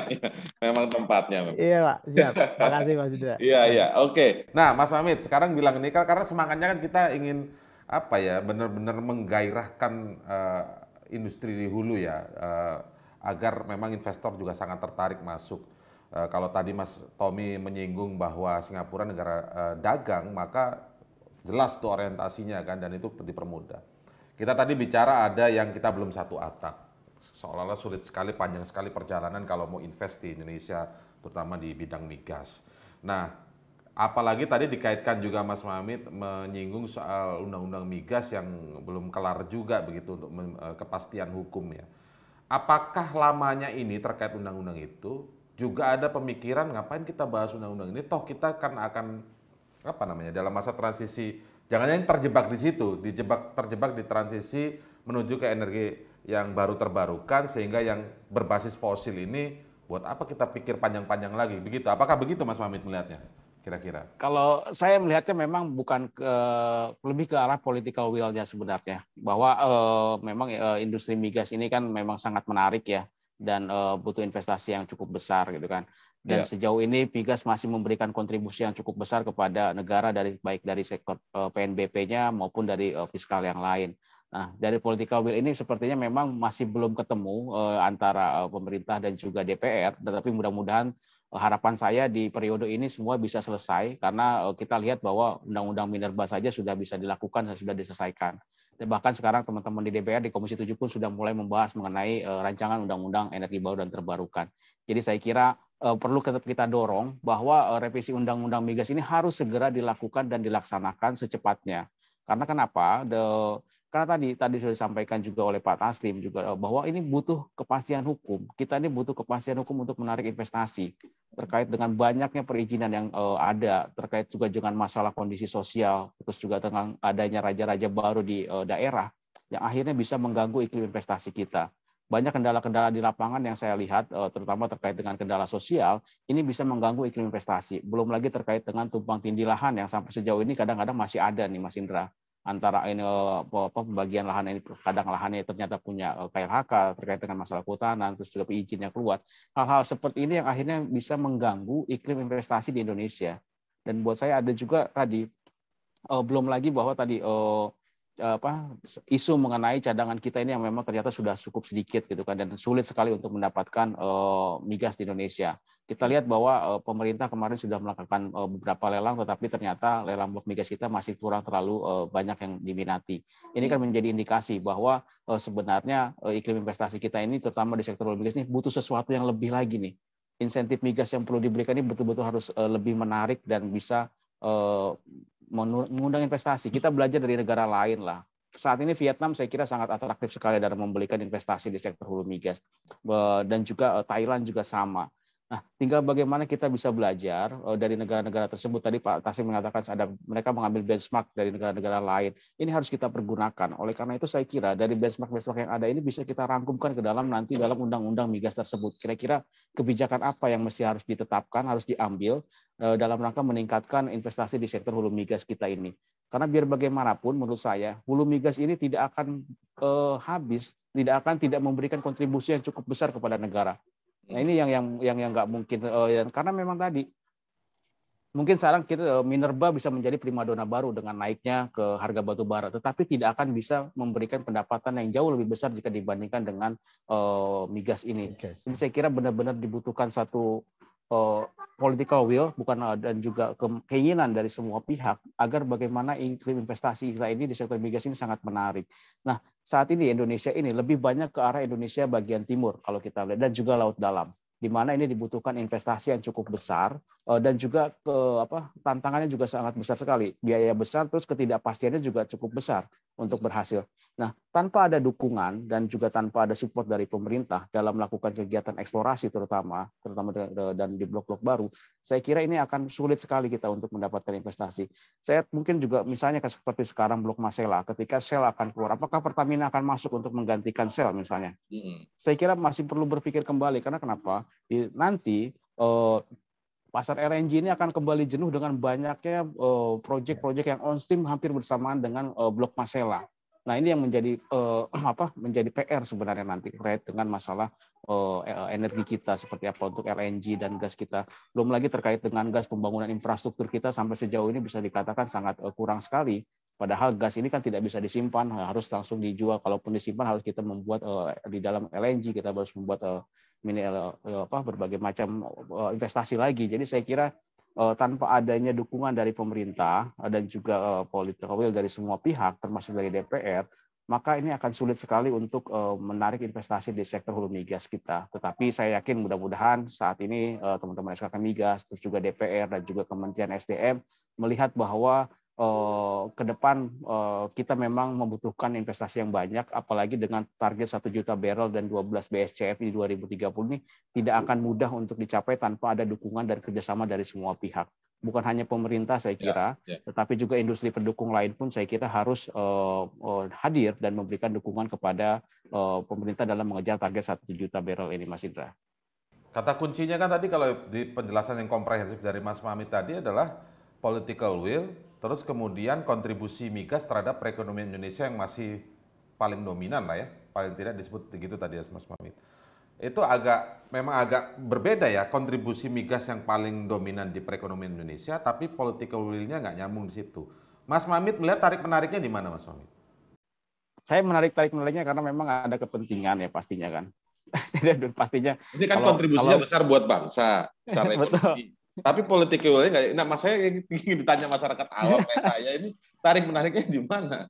memang tempatnya. Memang. Iya Pak, siap. Terima kasih Mas Indra. iya, iya. Oke. Okay. Nah, Mas Mamit sekarang bilang ini kan, karena semangatnya kan kita ingin apa ya, benar-benar menggairahkan uh, industri di hulu ya. Uh, agar memang investor juga sangat tertarik masuk. Uh, kalau tadi Mas Tommy menyinggung bahwa Singapura negara uh, dagang, maka Jelas tuh orientasinya kan dan itu dipermudah. Kita tadi bicara ada yang kita belum satu atap. Seolah-olah sulit sekali, panjang sekali perjalanan kalau mau invest di Indonesia, terutama di bidang migas. Nah, apalagi tadi dikaitkan juga Mas Mamit menyinggung soal undang-undang migas yang belum kelar juga begitu untuk eh, kepastian hukumnya. Apakah lamanya ini terkait undang-undang itu juga ada pemikiran ngapain kita bahas undang-undang ini toh kita kan akan apa namanya dalam masa transisi jangan yang terjebak di situ dijebak terjebak di transisi menuju ke energi yang baru terbarukan sehingga yang berbasis fosil ini buat apa kita pikir panjang-panjang lagi begitu apakah begitu Mas Mamit melihatnya kira-kira kalau saya melihatnya memang bukan ke lebih ke arah political will-nya sebenarnya bahwa eh, memang eh, industri migas ini kan memang sangat menarik ya dan uh, butuh investasi yang cukup besar gitu kan. Dan yeah. sejauh ini migas masih memberikan kontribusi yang cukup besar kepada negara dari baik dari sektor uh, eh, PNBP-nya maupun dari uh, fiskal yang lain. Nah, dari political will ini sepertinya memang masih belum ketemu uh, antara uh, pemerintah dan juga DPR, tetapi mudah-mudahan harapan saya di periode ini semua bisa selesai karena kita lihat bahwa undang-undang minerba saja sudah bisa dilakukan dan sudah diselesaikan bahkan sekarang teman-teman di DPR di Komisi 7 pun sudah mulai membahas mengenai uh, rancangan undang-undang energi baru dan terbarukan. Jadi saya kira uh, perlu tetap kita dorong bahwa uh, revisi undang-undang migas ini harus segera dilakukan dan dilaksanakan secepatnya. Karena kenapa? The karena tadi tadi sudah disampaikan juga oleh Pak Taslim juga eh, bahwa ini butuh kepastian hukum. Kita ini butuh kepastian hukum untuk menarik investasi terkait dengan banyaknya perizinan yang eh, ada, terkait juga dengan masalah kondisi sosial, terus juga tentang adanya raja-raja baru di eh, daerah yang akhirnya bisa mengganggu iklim investasi kita banyak kendala-kendala di lapangan yang saya lihat, terutama terkait dengan kendala sosial, ini bisa mengganggu iklim investasi. Belum lagi terkait dengan tumpang tindih lahan yang sampai sejauh ini kadang-kadang masih ada nih, Mas Indra antara ini eh, apa, pembagian lahan ini kadang lahannya ternyata punya eh, KLHK terkait dengan masalah kehutanan terus juga izin yang keluar hal-hal seperti ini yang akhirnya bisa mengganggu iklim investasi di Indonesia dan buat saya ada juga tadi eh, belum lagi bahwa tadi apa isu mengenai cadangan kita ini yang memang ternyata sudah cukup sedikit gitu kan dan sulit sekali untuk mendapatkan uh, migas di Indonesia. Kita lihat bahwa uh, pemerintah kemarin sudah melakukan uh, beberapa lelang tetapi ternyata lelang blok migas kita masih kurang terlalu uh, banyak yang diminati. Ini kan menjadi indikasi bahwa uh, sebenarnya uh, iklim investasi kita ini terutama di sektor migas ini butuh sesuatu yang lebih lagi nih. Insentif migas yang perlu diberikan ini betul-betul harus uh, lebih menarik dan bisa mengundang investasi. Kita belajar dari negara lain lah. Saat ini Vietnam saya kira sangat atraktif sekali dalam membelikan investasi di sektor hulu migas. Dan juga eh, Thailand juga sama. Nah, tinggal bagaimana kita bisa belajar eh, dari negara-negara tersebut. Tadi Pak Tasim mengatakan ada mereka mengambil benchmark dari negara-negara lain. Ini harus kita pergunakan. Oleh karena itu saya kira dari benchmark-benchmark yang ada ini bisa kita rangkumkan ke dalam nanti dalam undang-undang migas tersebut. Kira-kira kebijakan apa yang mesti harus ditetapkan, harus diambil eh, dalam rangka meningkatkan investasi di sektor hulu migas kita ini. Karena biar bagaimanapun menurut saya hulu migas ini tidak akan eh, habis, tidak akan tidak memberikan kontribusi yang cukup besar kepada negara Nah ini yang yang yang yang nggak mungkin uh, yang, karena memang tadi mungkin sekarang kita uh, Minerba bisa menjadi primadona baru dengan naiknya ke harga batu bara, tetapi tidak akan bisa memberikan pendapatan yang jauh lebih besar jika dibandingkan dengan uh, migas ini. Jadi saya kira benar-benar dibutuhkan satu Eh, political will bukan eh, dan juga keinginan dari semua pihak agar bagaimana iklim investasi kita ini di sektor migas ini sangat menarik. Nah, saat ini Indonesia ini lebih banyak ke arah Indonesia bagian timur kalau kita lihat dan juga laut dalam di mana ini dibutuhkan investasi yang cukup besar Eh, dan juga ke apa tantangannya juga sangat besar sekali biaya besar terus ketidakpastiannya juga cukup besar untuk berhasil nah tanpa ada dukungan dan juga tanpa ada support dari pemerintah dalam melakukan kegiatan eksplorasi terutama terutama dan di blok-blok baru saya kira ini akan sulit sekali kita untuk mendapatkan investasi saya mungkin juga misalnya seperti sekarang blok Masela ketika sel akan keluar apakah Pertamina akan masuk untuk menggantikan sel misalnya saya kira masih perlu berpikir kembali karena kenapa nanti eh, pasar LNG ini akan kembali jenuh dengan banyaknya eh, proyek-proyek yang on stream hampir bersamaan dengan eh, blok Masela. Nah, ini yang menjadi eh, apa? menjadi PR sebenarnya nanti terkait dengan masalah energi kita seperti apa untuk LNG dan gas kita. Belum lagi terkait dengan gas pembangunan infrastruktur kita sampai sejauh ini bisa dikatakan sangat kurang sekali. Padahal gas ini kan tidak bisa disimpan, harus langsung dijual. Kalaupun disimpan harus kita membuat di dalam LNG kita harus membuat mini apa berbagai macam eh, investasi lagi. Jadi saya kira eh, tanpa adanya dukungan dari pemerintah eh, dan juga political will dari semua pihak termasuk dari DPR, maka ini akan sulit sekali untuk menarik investasi di sektor hulu migas kita. Tetapi saya yakin mudah-mudahan saat ini teman-teman SKK Migas, terus juga DPR dan juga Kementerian SDM melihat bahwa Eh, ke depan eh, kita memang membutuhkan investasi yang banyak, apalagi dengan target 1 juta barrel dan 12 BSCF di 2030 ini tidak akan mudah untuk dicapai tanpa ada dukungan dan kerjasama dari semua pihak. Bukan hanya pemerintah saya ya, kira, ya, ya. tetapi juga industri pendukung lain pun saya kira harus eh, hadir dan memberikan dukungan kepada pemerintah dalam mengejar target 1 juta barrel ini, Mas Indra. Kata kuncinya kan tadi kalau di penjelasan yang komprehensif dari Mas Mami tadi adalah political will, Terus kemudian kontribusi migas terhadap perekonomian Indonesia yang masih paling dominan lah ya, paling tidak disebut begitu tadi ya Mas Mamit. Itu agak memang agak berbeda ya kontribusi migas yang paling dominan di perekonomian Indonesia, tapi political will-nya nggak nyambung di situ. Mas Mamit melihat tarik menariknya di mana Mas Mamit? Saya menarik tarik menariknya karena memang ada kepentingan ya pastinya kan. Jadi pastinya. Ini kan kalau, kontribusinya kalau, besar buat bangsa secara ekonomi. Betul tapi politik nggak. Nah, mas saya ingin ditanya masyarakat awam kayak saya ini tarik menariknya di mana?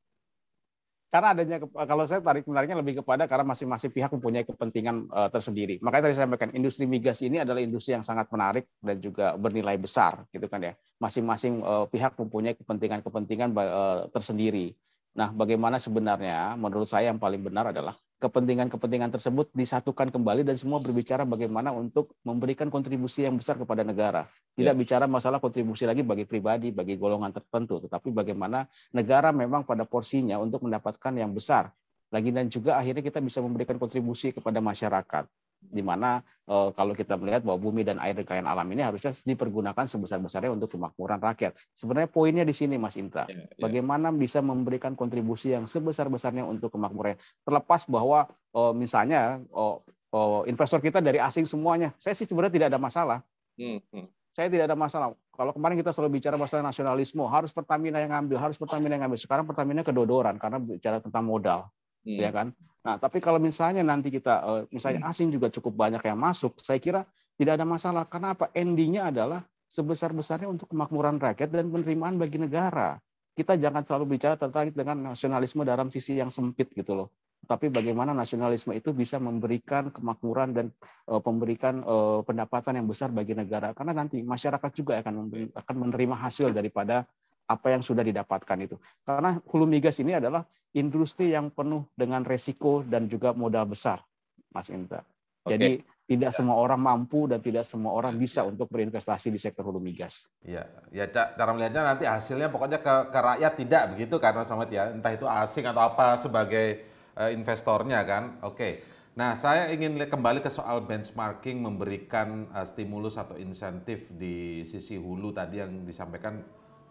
karena adanya kalau saya tarik menariknya lebih kepada karena masing-masing pihak mempunyai kepentingan uh, tersendiri. Makanya tadi saya sampaikan industri migas ini adalah industri yang sangat menarik dan juga bernilai besar gitu kan ya. Masing-masing uh, pihak mempunyai kepentingan-kepentingan uh, tersendiri. Nah, bagaimana sebenarnya menurut saya yang paling benar adalah kepentingan-kepentingan tersebut disatukan kembali dan semua berbicara bagaimana untuk memberikan kontribusi yang besar kepada negara. Tidak ya. bicara masalah kontribusi lagi bagi pribadi, bagi golongan tertentu, tetapi bagaimana negara memang pada porsinya untuk mendapatkan yang besar. Lagi dan juga akhirnya kita bisa memberikan kontribusi kepada masyarakat di mana uh, kalau kita melihat bahwa bumi dan air kekayaan alam ini harusnya dipergunakan sebesar-besarnya untuk kemakmuran rakyat. Sebenarnya poinnya di sini Mas Indra. Yeah, yeah. Bagaimana bisa memberikan kontribusi yang sebesar-besarnya untuk kemakmuran terlepas bahwa uh, misalnya uh, uh, investor kita dari asing semuanya. Saya sih sebenarnya tidak ada masalah. Mm -hmm. Saya tidak ada masalah. Kalau kemarin kita selalu bicara masalah nasionalisme, harus Pertamina yang ngambil, harus Pertamina yang ngambil. Sekarang Pertamina kedodoran karena bicara tentang modal, mm. ya kan? Nah, tapi kalau misalnya nanti kita, eh, misalnya hmm. asing juga cukup banyak yang masuk, saya kira tidak ada masalah. Karena apa? Endingnya adalah sebesar-besarnya untuk kemakmuran rakyat dan penerimaan bagi negara. Kita jangan selalu bicara terkait dengan nasionalisme dalam sisi yang sempit gitu loh. Tapi bagaimana nasionalisme itu bisa memberikan kemakmuran dan uh, eh, pemberikan uh, eh, pendapatan yang besar bagi negara. Karena nanti masyarakat juga akan akan menerima hasil daripada apa yang sudah didapatkan itu. Karena hulu migas ini adalah industri yang penuh dengan resiko dan juga modal besar, Mas Indra. Jadi okay. tidak ya. semua orang mampu dan tidak semua orang bisa ya. untuk berinvestasi di sektor hulu migas. Iya, ya, ya Cak, cara melihatnya nanti hasilnya pokoknya ke, ke rakyat tidak begitu karena sama ya, entah itu asing atau apa sebagai uh, investornya kan. Oke. Okay. Nah, saya ingin kembali ke soal benchmarking memberikan uh, stimulus atau insentif di sisi hulu tadi yang disampaikan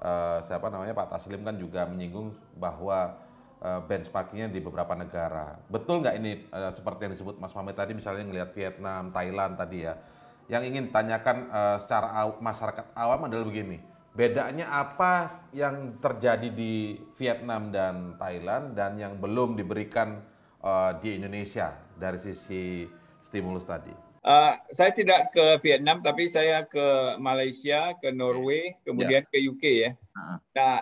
Eh, siapa namanya Pak Taslim kan juga menyinggung bahwa uh, eh, benchmarkingnya di beberapa negara. Betul nggak ini uh, seperti yang disebut Mas Mame tadi misalnya ngelihat Vietnam, Thailand tadi ya. Yang ingin tanyakan uh, secara masyarakat awam adalah begini. Bedanya apa yang terjadi di Vietnam dan Thailand dan yang belum diberikan uh, di Indonesia dari sisi stimulus tadi? Uh, saya tidak ke Vietnam tapi saya ke Malaysia, ke Norway, kemudian yeah. ke UK ya. uh Nah,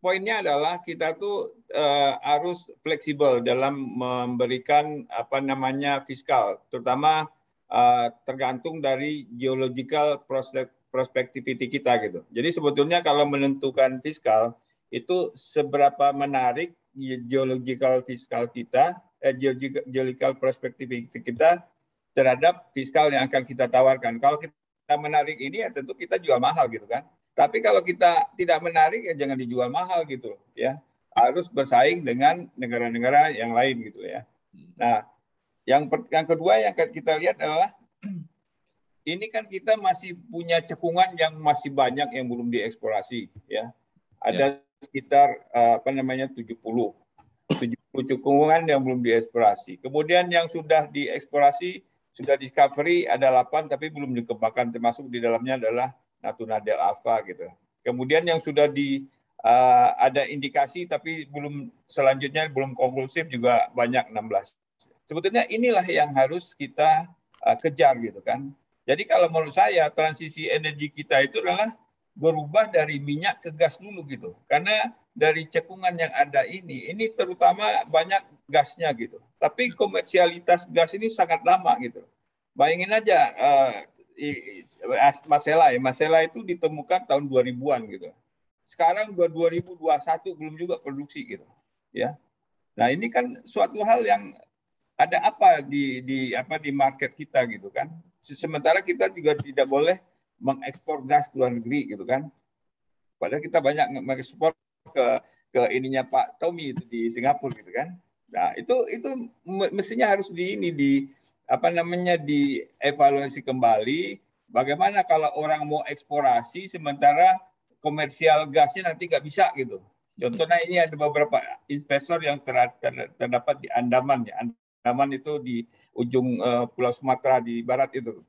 poinnya adalah kita tuh uh, harus fleksibel dalam memberikan apa namanya fiskal, terutama uh, tergantung dari geological prospectivity kita gitu. Jadi sebetulnya kalau menentukan fiskal itu seberapa menarik geological fiskal kita, eh, geological prospectivity kita terhadap fiskal yang akan kita tawarkan. Kalau kita menarik ini ya tentu kita jual mahal gitu kan. Tapi kalau kita tidak menarik ya jangan dijual mahal gitu ya. Harus bersaing dengan negara-negara yang lain gitu ya. Nah, yang per, yang kedua yang kita lihat adalah ini kan kita masih punya cekungan yang masih banyak yang belum dieksplorasi ya. Ada ya. sekitar eh, apa namanya 70 70 cekungan yang belum dieksplorasi. Kemudian yang sudah dieksplorasi sudah discovery ada 8 tapi belum dikembangkan termasuk di dalamnya adalah Natuna Del Alpha gitu. Kemudian yang sudah di uh, ada indikasi tapi belum selanjutnya belum konklusif juga banyak 16. Sebetulnya inilah yang harus kita uh, kejar gitu kan. Jadi kalau menurut saya transisi energi kita itu adalah berubah dari minyak ke gas dulu gitu. Karena dari cekungan yang ada ini, ini terutama banyak gasnya gitu. Tapi hmm. komersialitas gas ini sangat lama gitu. Bayangin aja uh, eh, masalah ya, masalah itu ditemukan tahun 2000-an gitu. Sekarang 2021 belum juga produksi gitu, ya. Nah, ini kan suatu hal yang ada apa di di apa di market kita gitu kan. Sementara kita juga tidak boleh mengekspor gas ke luar negeri gitu kan. Padahal kita banyak mengekspor ke ke ininya Pak Tommy itu di Singapura gitu kan. Nah, itu itu mestinya harus di ini di apa namanya dievaluasi kembali bagaimana kalau orang mau eksplorasi sementara komersial gasnya nanti nggak bisa gitu. Contohnya ini ada beberapa investor yang ter, ter, terdapat di Andaman ya. Andaman itu di ujung uh, Pulau Sumatera di barat itu.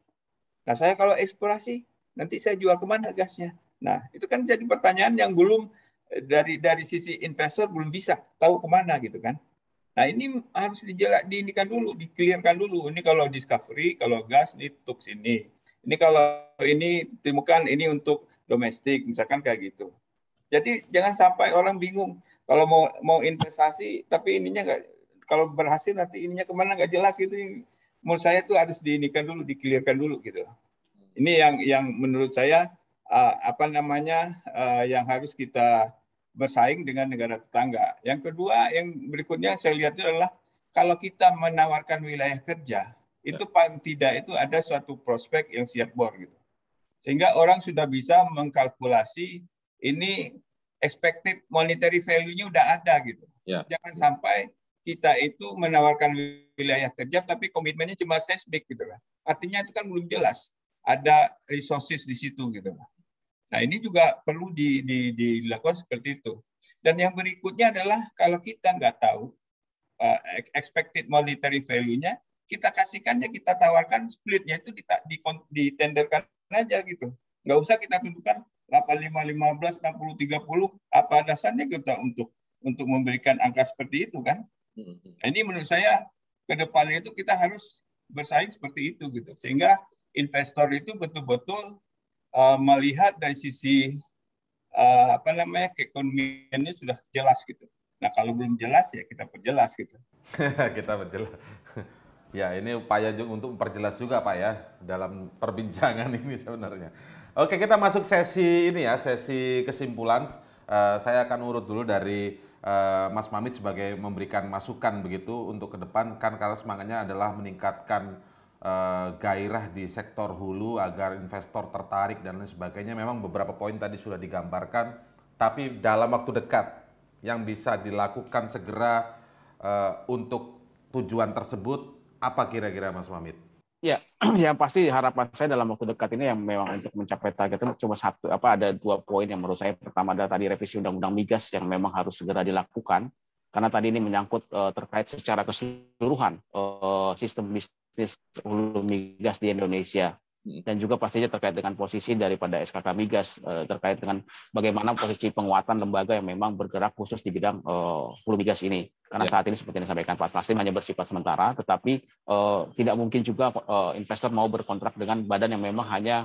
Nah saya kalau eksplorasi nanti saya jual kemana gasnya? Nah itu kan jadi pertanyaan yang belum dari dari sisi investor belum bisa tahu kemana gitu kan. Nah ini harus dijelak, diindikan dulu, dikelirkan dulu. Ini kalau discovery, kalau gas ini untuk sini. Ini kalau ini temukan ini untuk domestik, misalkan kayak gitu. Jadi jangan sampai orang bingung kalau mau mau investasi tapi ininya nggak kalau berhasil nanti ininya kemana nggak jelas gitu. Menurut saya itu harus diinikan dulu, dikelirkan dulu gitu. Ini yang yang menurut saya uh, apa namanya uh, yang harus kita bersaing dengan negara tetangga. Yang kedua, yang berikutnya saya lihat itu adalah kalau kita menawarkan wilayah kerja, itu ya. paling tidak itu ada suatu prospek yang siap bor gitu. Sehingga orang sudah bisa mengkalkulasi ini expected monetary value-nya udah ada gitu. Ya. Jangan sampai kita itu menawarkan wilayah kerja tapi komitmennya cuma seismik gitu kan. Artinya itu kan belum jelas ada resources di situ gitu kan. Nah ini juga perlu di, di, dilakukan seperti itu. Dan yang berikutnya adalah kalau kita nggak tahu uh, expected monetary value-nya, kita kasihkannya, kita tawarkan split-nya itu ditenderkan aja gitu. Nggak usah kita tentukan 85, 15, 60, 30, apa dasarnya kita untuk untuk memberikan angka seperti itu kan. Hmm. Nah, ini menurut saya ke depannya itu kita harus bersaing seperti itu gitu. Sehingga investor itu betul-betul Eh, melihat dari sisi uh, apa namanya keekonomiannya sudah jelas gitu. Nah kalau belum jelas ya kita perjelas gitu. kita perjelas. ya ini upaya untuk memperjelas juga Pak ya dalam perbincangan ini sebenarnya. Oke kita masuk sesi ini ya sesi kesimpulan. Uh, saya akan urut dulu dari uh, Mas Mamit sebagai memberikan masukan begitu untuk ke depan kan karena semangatnya adalah meningkatkan Eh, gairah di sektor hulu agar investor tertarik dan lain sebagainya. Memang beberapa poin tadi sudah digambarkan, tapi dalam waktu dekat yang bisa dilakukan segera uh, untuk tujuan tersebut apa kira-kira Mas Mamit? Ya, yang pasti harapan saya dalam waktu dekat ini yang memang untuk mencapai target itu cuma satu apa ada dua poin yang menurut saya pertama adalah tadi revisi undang-undang migas yang memang harus segera dilakukan karena tadi ini menyangkut eh, terkait secara keseluruhan sistem bisnis bisnis hulu migas di Indonesia hmm. dan juga pastinya terkait dengan posisi daripada SKK Migas eh, terkait dengan bagaimana posisi penguatan lembaga yang memang bergerak khusus di bidang uh, hulu migas ini karena ya. saat ini seperti yang disampaikan Pak Taslim hanya bersifat sementara tetapi eh, tidak mungkin juga investor mau berkontrak dengan badan yang memang hanya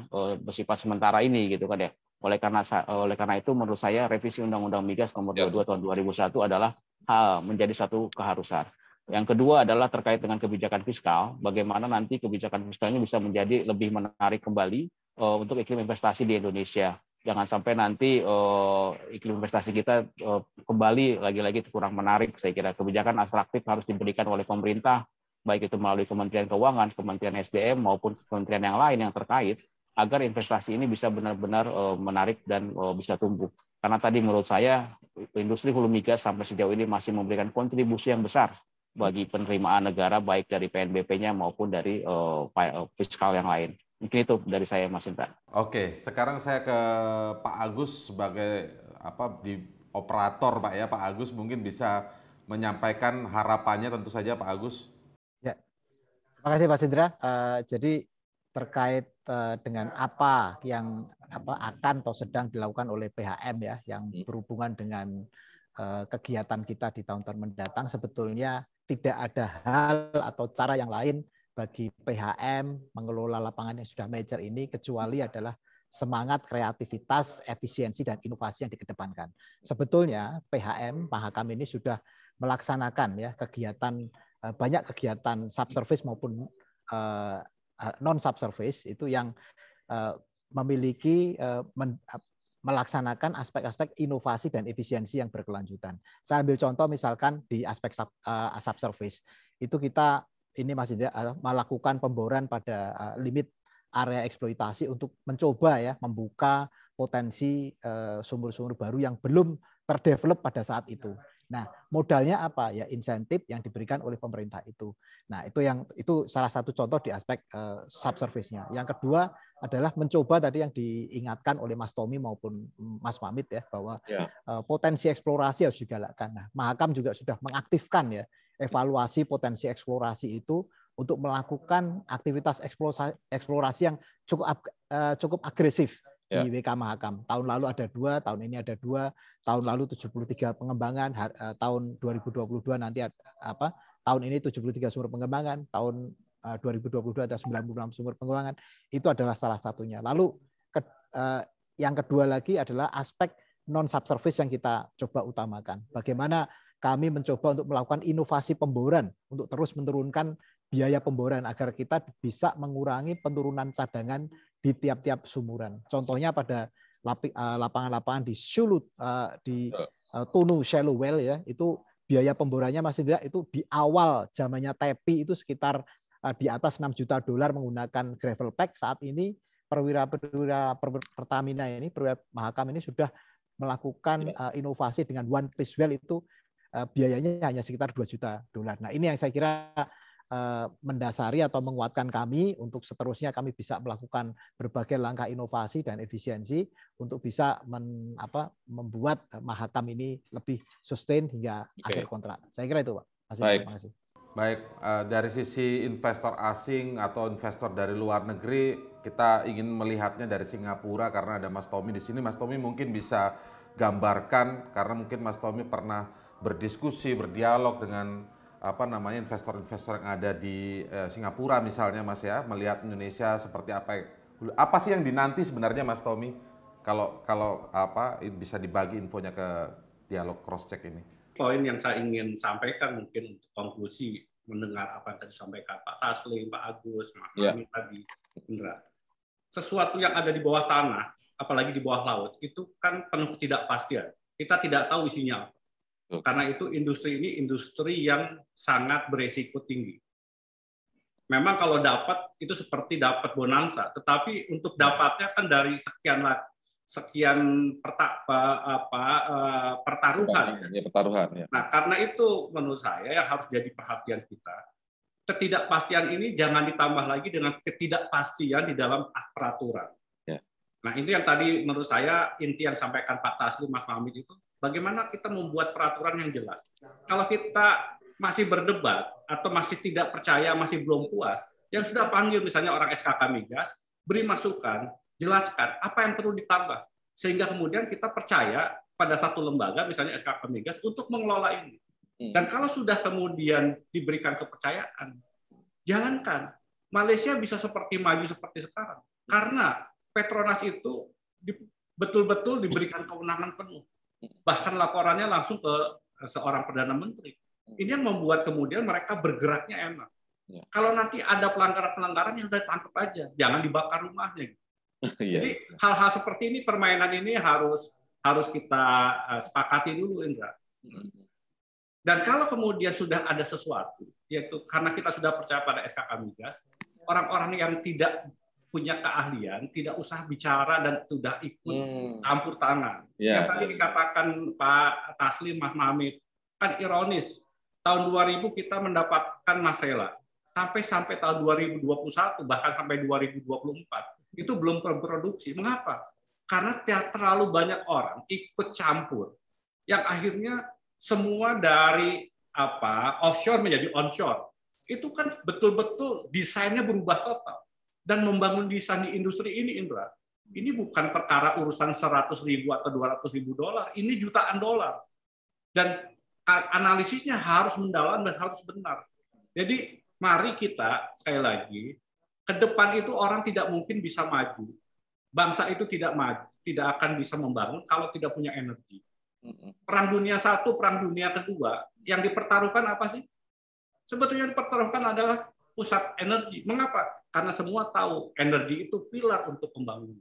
bersifat sementara ini gitu kan ya oleh karena oleh karena itu menurut saya revisi Undang-Undang Migas nomor ya. 22 tahun 2001 adalah hal menjadi satu keharusan yang kedua adalah terkait dengan kebijakan fiskal, bagaimana nanti kebijakan fiskalnya bisa menjadi lebih menarik kembali uh, untuk iklim investasi di Indonesia. Jangan sampai nanti uh, iklim investasi kita uh, kembali lagi-lagi kurang menarik. Saya kira kebijakan atraktif harus diberikan oleh pemerintah, baik itu melalui Kementerian Keuangan, Kementerian SDM maupun kementerian yang lain yang terkait agar investasi ini bisa benar-benar uh, menarik dan uh, bisa tumbuh. Karena tadi menurut saya industri hulu migas sampai sejauh ini masih memberikan kontribusi yang besar bagi hmm. penerimaan negara baik dari PNBP-nya maupun dari uh, fiskal yang lain. Mungkin itu dari saya Mas Indra. Oke, sekarang saya ke Pak Agus sebagai apa di operator Pak ya. Pak Agus mungkin bisa menyampaikan harapannya tentu saja Pak Agus. Ya. Terima kasih Pak Sindra. Uh, eh, jadi terkait dengan apa yang apa akan atau sedang dilakukan oleh PHM ya yang hmm. berhubungan dengan kegiatan kita di tahun-tahun mendatang sebetulnya tidak ada hal atau cara yang lain bagi PHM mengelola lapangan yang sudah major ini kecuali adalah semangat kreativitas, efisiensi dan inovasi yang dikedepankan. Sebetulnya PHM Mahakam ini sudah melaksanakan ya kegiatan eh, banyak kegiatan subservice maupun eh, non subservice itu yang eh, memiliki melaksanakan aspek-aspek inovasi dan efisiensi yang berkelanjutan. Saya ambil contoh misalkan di aspek sub, uh, eh, subsurface. Itu kita ini masih eh, uh, melakukan pemboran pada uh, limit area eksploitasi untuk mencoba ya membuka potensi sumber-sumber uh, baru yang belum terdevelop pada saat itu. Nah, modalnya apa? Ya insentif yang diberikan oleh pemerintah itu. Nah, itu yang itu salah satu contoh di aspek uh, subservice-nya. Yang kedua adalah mencoba tadi yang diingatkan oleh Mas Tommy maupun Mas Pamit ya bahwa ya. Uh, potensi eksplorasi harus digalakkan. Nah, Mahakam juga sudah mengaktifkan ya evaluasi potensi eksplorasi itu untuk melakukan aktivitas eksplorasi, eksplorasi yang cukup uh, cukup agresif di ya. WK Mahakam. Tahun lalu ada dua, tahun ini ada dua, tahun lalu 73 pengembangan, eh, tahun 2022 nanti ada, apa? Tahun ini 73 sumber pengembangan, tahun 2022 eh, ada 96 sumber pengembangan. Itu adalah salah satunya. Lalu ke, eh, yang kedua lagi adalah aspek non subservice yang kita coba utamakan. Bagaimana kami mencoba untuk melakukan inovasi pemboran untuk terus menurunkan biaya pemboran agar kita bisa mengurangi penurunan cadangan di tiap-tiap sumuran. Contohnya pada eh, lapangan-lapangan di Sulut eh, di eh, Tunu Shallow Well ya, itu biaya pemborannya masih tidak itu di awal zamannya Tepi itu sekitar di atas 6 juta dolar menggunakan gravel pack. Saat ini perwira-perwira Pertamina ini, perwira Mahakam ini sudah melakukan iya. inovasi dengan one piece well itu biayanya hanya sekitar 2 juta dolar. Nah, ini yang saya kira Eh, mendasari atau menguatkan kami untuk seterusnya kami bisa melakukan berbagai langkah inovasi dan efisiensi untuk bisa men, apa, membuat Mahakam ini lebih sustain hingga okay. akhir kontrak. Saya kira itu, Pak. Masih, Baik. Terima kasih. Baik, eh, dari sisi investor asing atau investor dari luar negeri, kita ingin melihatnya dari Singapura karena ada Mas Tommy di sini. Mas Tommy mungkin bisa gambarkan karena mungkin Mas Tommy pernah berdiskusi, berdialog dengan apa namanya investor-investor yang ada di eh, Singapura misalnya Mas ya melihat Indonesia seperti apa apa sih yang dinanti sebenarnya Mas Tommy kalau kalau apa bisa dibagi infonya ke dialog cross check ini poin yang saya ingin sampaikan mungkin untuk konklusi mendengar apa yang tadi sampaikan Pak Taslim, Pak Agus, Pak yeah. tadi, Indra. Sesuatu yang ada di bawah tanah, apalagi di bawah laut, itu kan penuh ketidakpastian. Kita tidak tahu isinya apa. Karena itu industri ini industri yang sangat beresiko tinggi. Memang kalau dapat itu seperti dapat bonansa, tetapi untuk dapatnya kan dari sekian sekian perta, apa, eh, pertaruhan. Ya, pertaruhan ya. Nah, karena itu menurut saya yang harus jadi perhatian kita. Ketidakpastian ini jangan ditambah lagi dengan ketidakpastian di dalam peraturan. Ya. Nah, itu yang tadi menurut saya inti yang sampaikan Pak Taslim Mas Mamit itu Bagaimana kita membuat peraturan yang jelas? Kalau kita masih berdebat atau masih tidak percaya, masih belum puas, yang sudah panggil misalnya orang SKK Migas, beri masukan, jelaskan apa yang perlu ditambah. Sehingga kemudian kita percaya pada satu lembaga, misalnya SKK Migas, untuk mengelola ini. Hmm. Dan kalau sudah kemudian diberikan kepercayaan, jalankan. Malaysia bisa seperti maju seperti sekarang. Karena Petronas itu betul-betul diberikan kewenangan penuh. Hmm. bahkan laporannya langsung ke eh, seorang perdana menteri. Hmm. Ini yang membuat kemudian mereka bergeraknya enak. Ya. Kalau nanti ada pelanggaran-pelanggaran yang sudah tangkap aja, jangan dibakar rumahnya. Iya, Jadi hal-hal seperti ini permainan ini harus harus kita eh, sepakati dulu, Indra. Hmm. Dan kalau kemudian sudah ada sesuatu, yaitu karena kita sudah percaya pada SKK Migas, ya. orang-orang yang tidak punya keahlian tidak usah bicara dan sudah ikut hmm. campur tangan. Yeah. Yang tadi ya, ya. dikatakan Pak Taslim Mas Mahmid kan ironis tahun 2000 kita mendapatkan Masela sampai sampai tahun 2021 bahkan sampai 2024 itu belum berproduksi. Mengapa? Karena terlalu banyak orang ikut campur yang akhirnya semua dari apa offshore menjadi onshore itu kan betul-betul desainnya berubah total dan membangun di industri ini, Indra, ini bukan perkara urusan 100 ribu atau 200 ribu dolar, ini jutaan dolar. Dan analisisnya harus mendalam dan harus benar. Jadi mari kita, sekali lagi, ke depan itu orang tidak mungkin bisa maju. Bangsa itu tidak maju, tidak akan bisa membangun kalau tidak punya energi. Perang Dunia Satu, Perang Dunia Kedua, yang dipertaruhkan apa sih? Sebetulnya yang dipertaruhkan adalah pusat energi. Mengapa? Karena semua tahu energi itu pilar untuk pembangunan.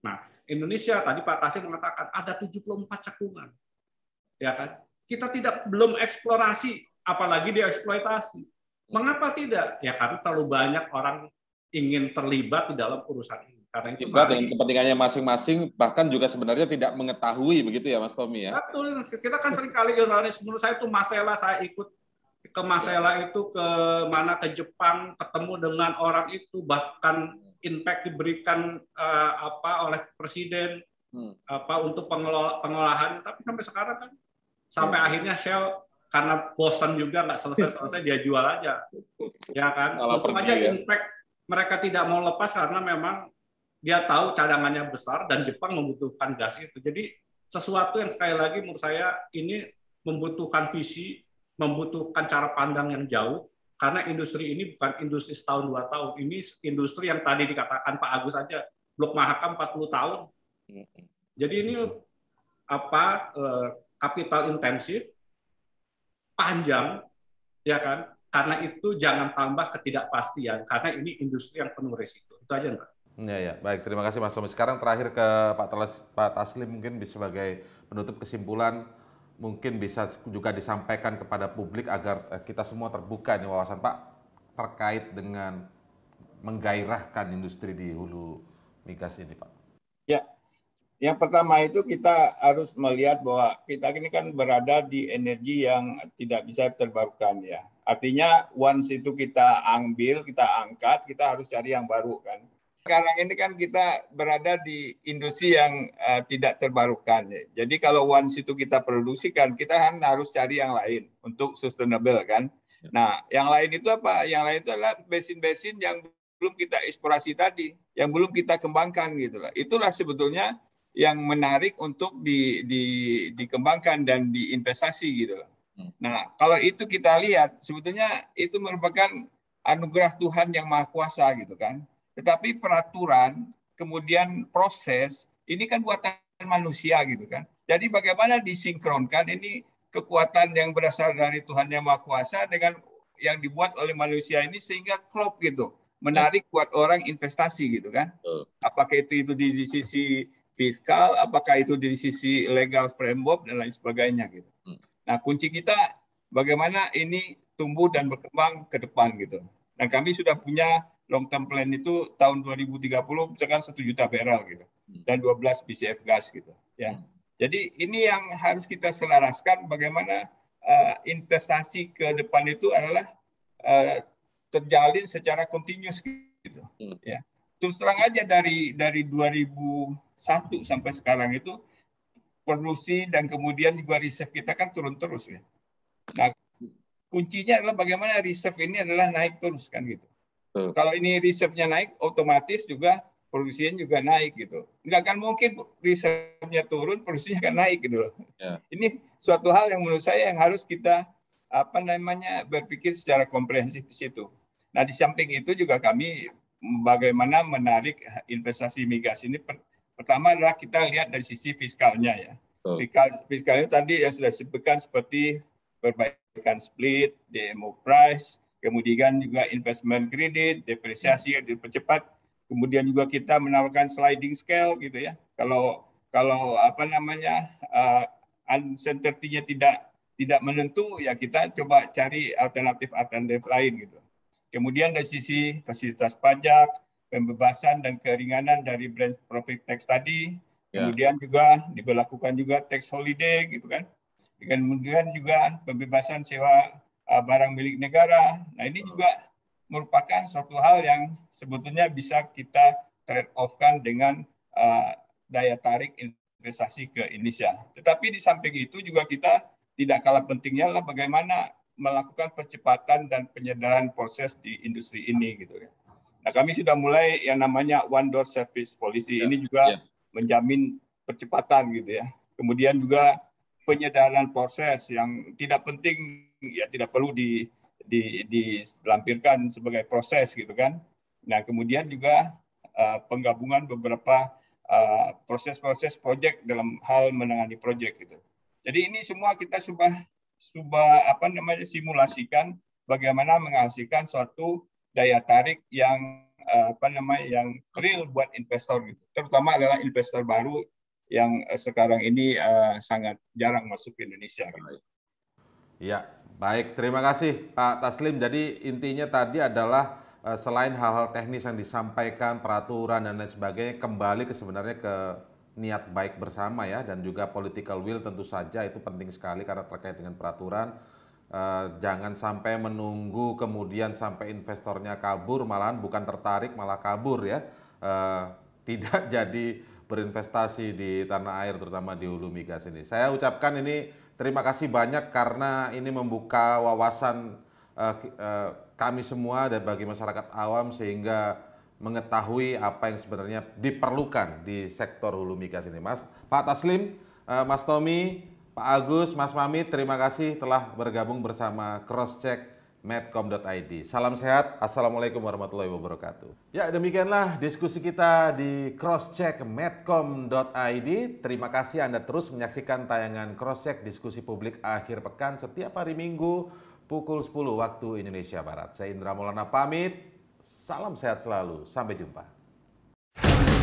Nah, Indonesia tadi Pak Tasya mengatakan ada 74 cekungan. Ya kan? Kita tidak belum eksplorasi, apalagi dieksploitasi. Mengapa tidak? Ya karena terlalu banyak orang ingin terlibat di dalam urusan ini. Karena itu terlibat dengan kepentingannya masing-masing, bahkan juga sebenarnya tidak mengetahui begitu ya Mas Tommy ya. Betul. Kita kan sering kali menurut saya itu masalah saya ikut ke Masela itu ke mana ke Jepang ketemu dengan orang itu bahkan impact diberikan uh, apa oleh presiden hmm. apa untuk pengelola, pengolahan tapi sampai sekarang kan sampai hmm. akhirnya Shell karena bosan juga nggak selesai selesai dia jual aja ya kan untuk aja ya. impact mereka tidak mau lepas karena memang dia tahu cadangannya besar dan Jepang membutuhkan gas itu jadi sesuatu yang sekali lagi menurut saya ini membutuhkan visi membutuhkan cara pandang yang jauh karena industri ini bukan industri setahun dua tahun. Ini industri yang tadi dikatakan Pak Agus saja Blok Mahakam 40 tahun. Jadi ini apa eh, kapital intensif panjang ya kan? Karena itu jangan tambah ketidakpastian karena ini industri yang penuh risiko. Itu aja enggak Ya, ya. Baik, terima kasih Mas Tommy. Sekarang terakhir ke Pak, Pak Taslim mungkin sebagai penutup kesimpulan mungkin bisa juga disampaikan kepada publik agar eh, kita semua terbuka nih wawasan Pak terkait dengan menggairahkan industri di hulu migas ini Pak? Ya, yang pertama itu kita harus melihat bahwa kita ini kan berada di energi yang tidak bisa terbarukan ya. Artinya once itu kita ambil, kita angkat, kita harus cari yang baru kan. Sekarang ini kan kita berada di industri yang uh, tidak terbarukan. Jadi kalau one situ kita produksikan, kita kan harus cari yang lain untuk sustainable kan. Ya. Nah, yang lain itu apa? Yang lain itu adalah besin-besin yang belum kita eksplorasi tadi, yang belum kita kembangkan gitu lah. Itulah sebetulnya yang menarik untuk di, di, dikembangkan dan diinvestasi gitu loh. Hmm. Nah, kalau itu kita lihat, sebetulnya itu merupakan anugerah Tuhan yang maha kuasa gitu kan. Tetapi peraturan, kemudian proses, ini kan buatan manusia gitu kan. Jadi bagaimana disinkronkan ini kekuatan yang berasal dari Tuhan Yang Maha Kuasa dengan yang dibuat oleh manusia ini sehingga klop gitu. Menarik buat orang investasi gitu kan. Apakah itu itu di, di sisi fiskal, apakah itu di sisi legal framework dan lain sebagainya gitu. Hmm. Nah, kunci kita bagaimana ini tumbuh dan berkembang ke depan gitu. Dan kami sudah punya long term plan itu tahun 2030 misalkan satu juta barrel gitu hmm. dan 12 BCF gas gitu ya. Hmm. Jadi ini yang harus kita selaraskan bagaimana uh, investasi ke depan itu adalah uh, terjalin secara continuous gitu hmm. ya. Terus terang aja dari dari 2001 sampai sekarang itu produksi dan kemudian juga reserve kita kan turun terus ya. Nah, kuncinya adalah bagaimana reserve ini adalah naik terus kan gitu. Kalau ini reserve-nya naik, otomatis juga produksinya juga naik gitu. Nggak akan mungkin reserve-nya turun, produksinya akan naik gitu loh. Ya. Ini suatu hal yang menurut saya yang harus kita apa namanya berpikir secara komprehensif di situ. Nah di samping itu juga kami bagaimana menarik investasi migas ini pertama adalah kita lihat dari sisi fiskalnya ya. Fiskal, fiskalnya tadi yang sudah disebutkan seperti perbaikan split, demo price, kemudian juga investment kredit, depresiasi yang dipercepat, kemudian juga kita menawarkan sliding scale gitu ya. Kalau kalau apa namanya uh, uncertainty-nya tidak tidak menentu ya kita coba cari alternatif alternatif lain gitu. Kemudian dari sisi fasilitas pajak, pembebasan dan keringanan dari brand profit tax tadi, yeah. kemudian juga diberlakukan juga tax holiday gitu kan. Dengan Kemudian juga pembebasan sewa Eh, barang milik negara. Nah ini juga merupakan suatu hal yang sebetulnya bisa kita trade off-kan dengan uh, daya tarik investasi ke Indonesia. Tetapi di samping itu juga kita tidak kalah pentingnya lah bagaimana melakukan percepatan dan penyederhanaan proses di industri ini gitu ya. Nah, kami sudah mulai yang namanya one door service policy ya, ini juga ya. menjamin percepatan gitu ya. Kemudian juga penyederhanaan proses yang tidak penting ya tidak perlu di, di, dilampirkan sebagai proses gitu kan. Nah kemudian juga uh, penggabungan beberapa eh, proses-proses proyek dalam hal menangani proyek gitu. Jadi ini semua kita sudah sudah apa namanya simulasikan bagaimana menghasilkan suatu daya tarik yang uh, apa namanya yang real buat investor gitu. Terutama adalah investor baru yang sekarang ini uh, sangat jarang masuk ke Indonesia. Gitu. Ya, Baik, terima kasih Pak Taslim. Jadi intinya tadi adalah eh, selain hal-hal teknis yang disampaikan, peraturan dan lain sebagainya, kembali ke sebenarnya ke niat baik bersama ya dan juga political will tentu saja itu penting sekali karena terkait dengan peraturan. Eh, jangan sampai menunggu kemudian sampai investornya kabur malahan bukan tertarik malah kabur ya eh, tidak jadi berinvestasi di tanah air terutama di hulu migas ini saya ucapkan ini Terima kasih banyak karena ini membuka wawasan uh, uh, kami semua dan bagi masyarakat awam sehingga mengetahui apa yang sebenarnya diperlukan di sektor hulu migas ini, Mas. Pak Taslim, uh, Mas Tommy, Pak Agus, Mas Mami, terima kasih telah bergabung bersama Cross Check medcom.id. Salam sehat, Assalamualaikum warahmatullahi wabarakatuh. Ya demikianlah diskusi kita di crosscheck medcom.id. Terima kasih Anda terus menyaksikan tayangan crosscheck diskusi publik akhir pekan setiap hari Minggu pukul 10 waktu Indonesia Barat. Saya Indra Maulana pamit, salam sehat selalu, sampai jumpa.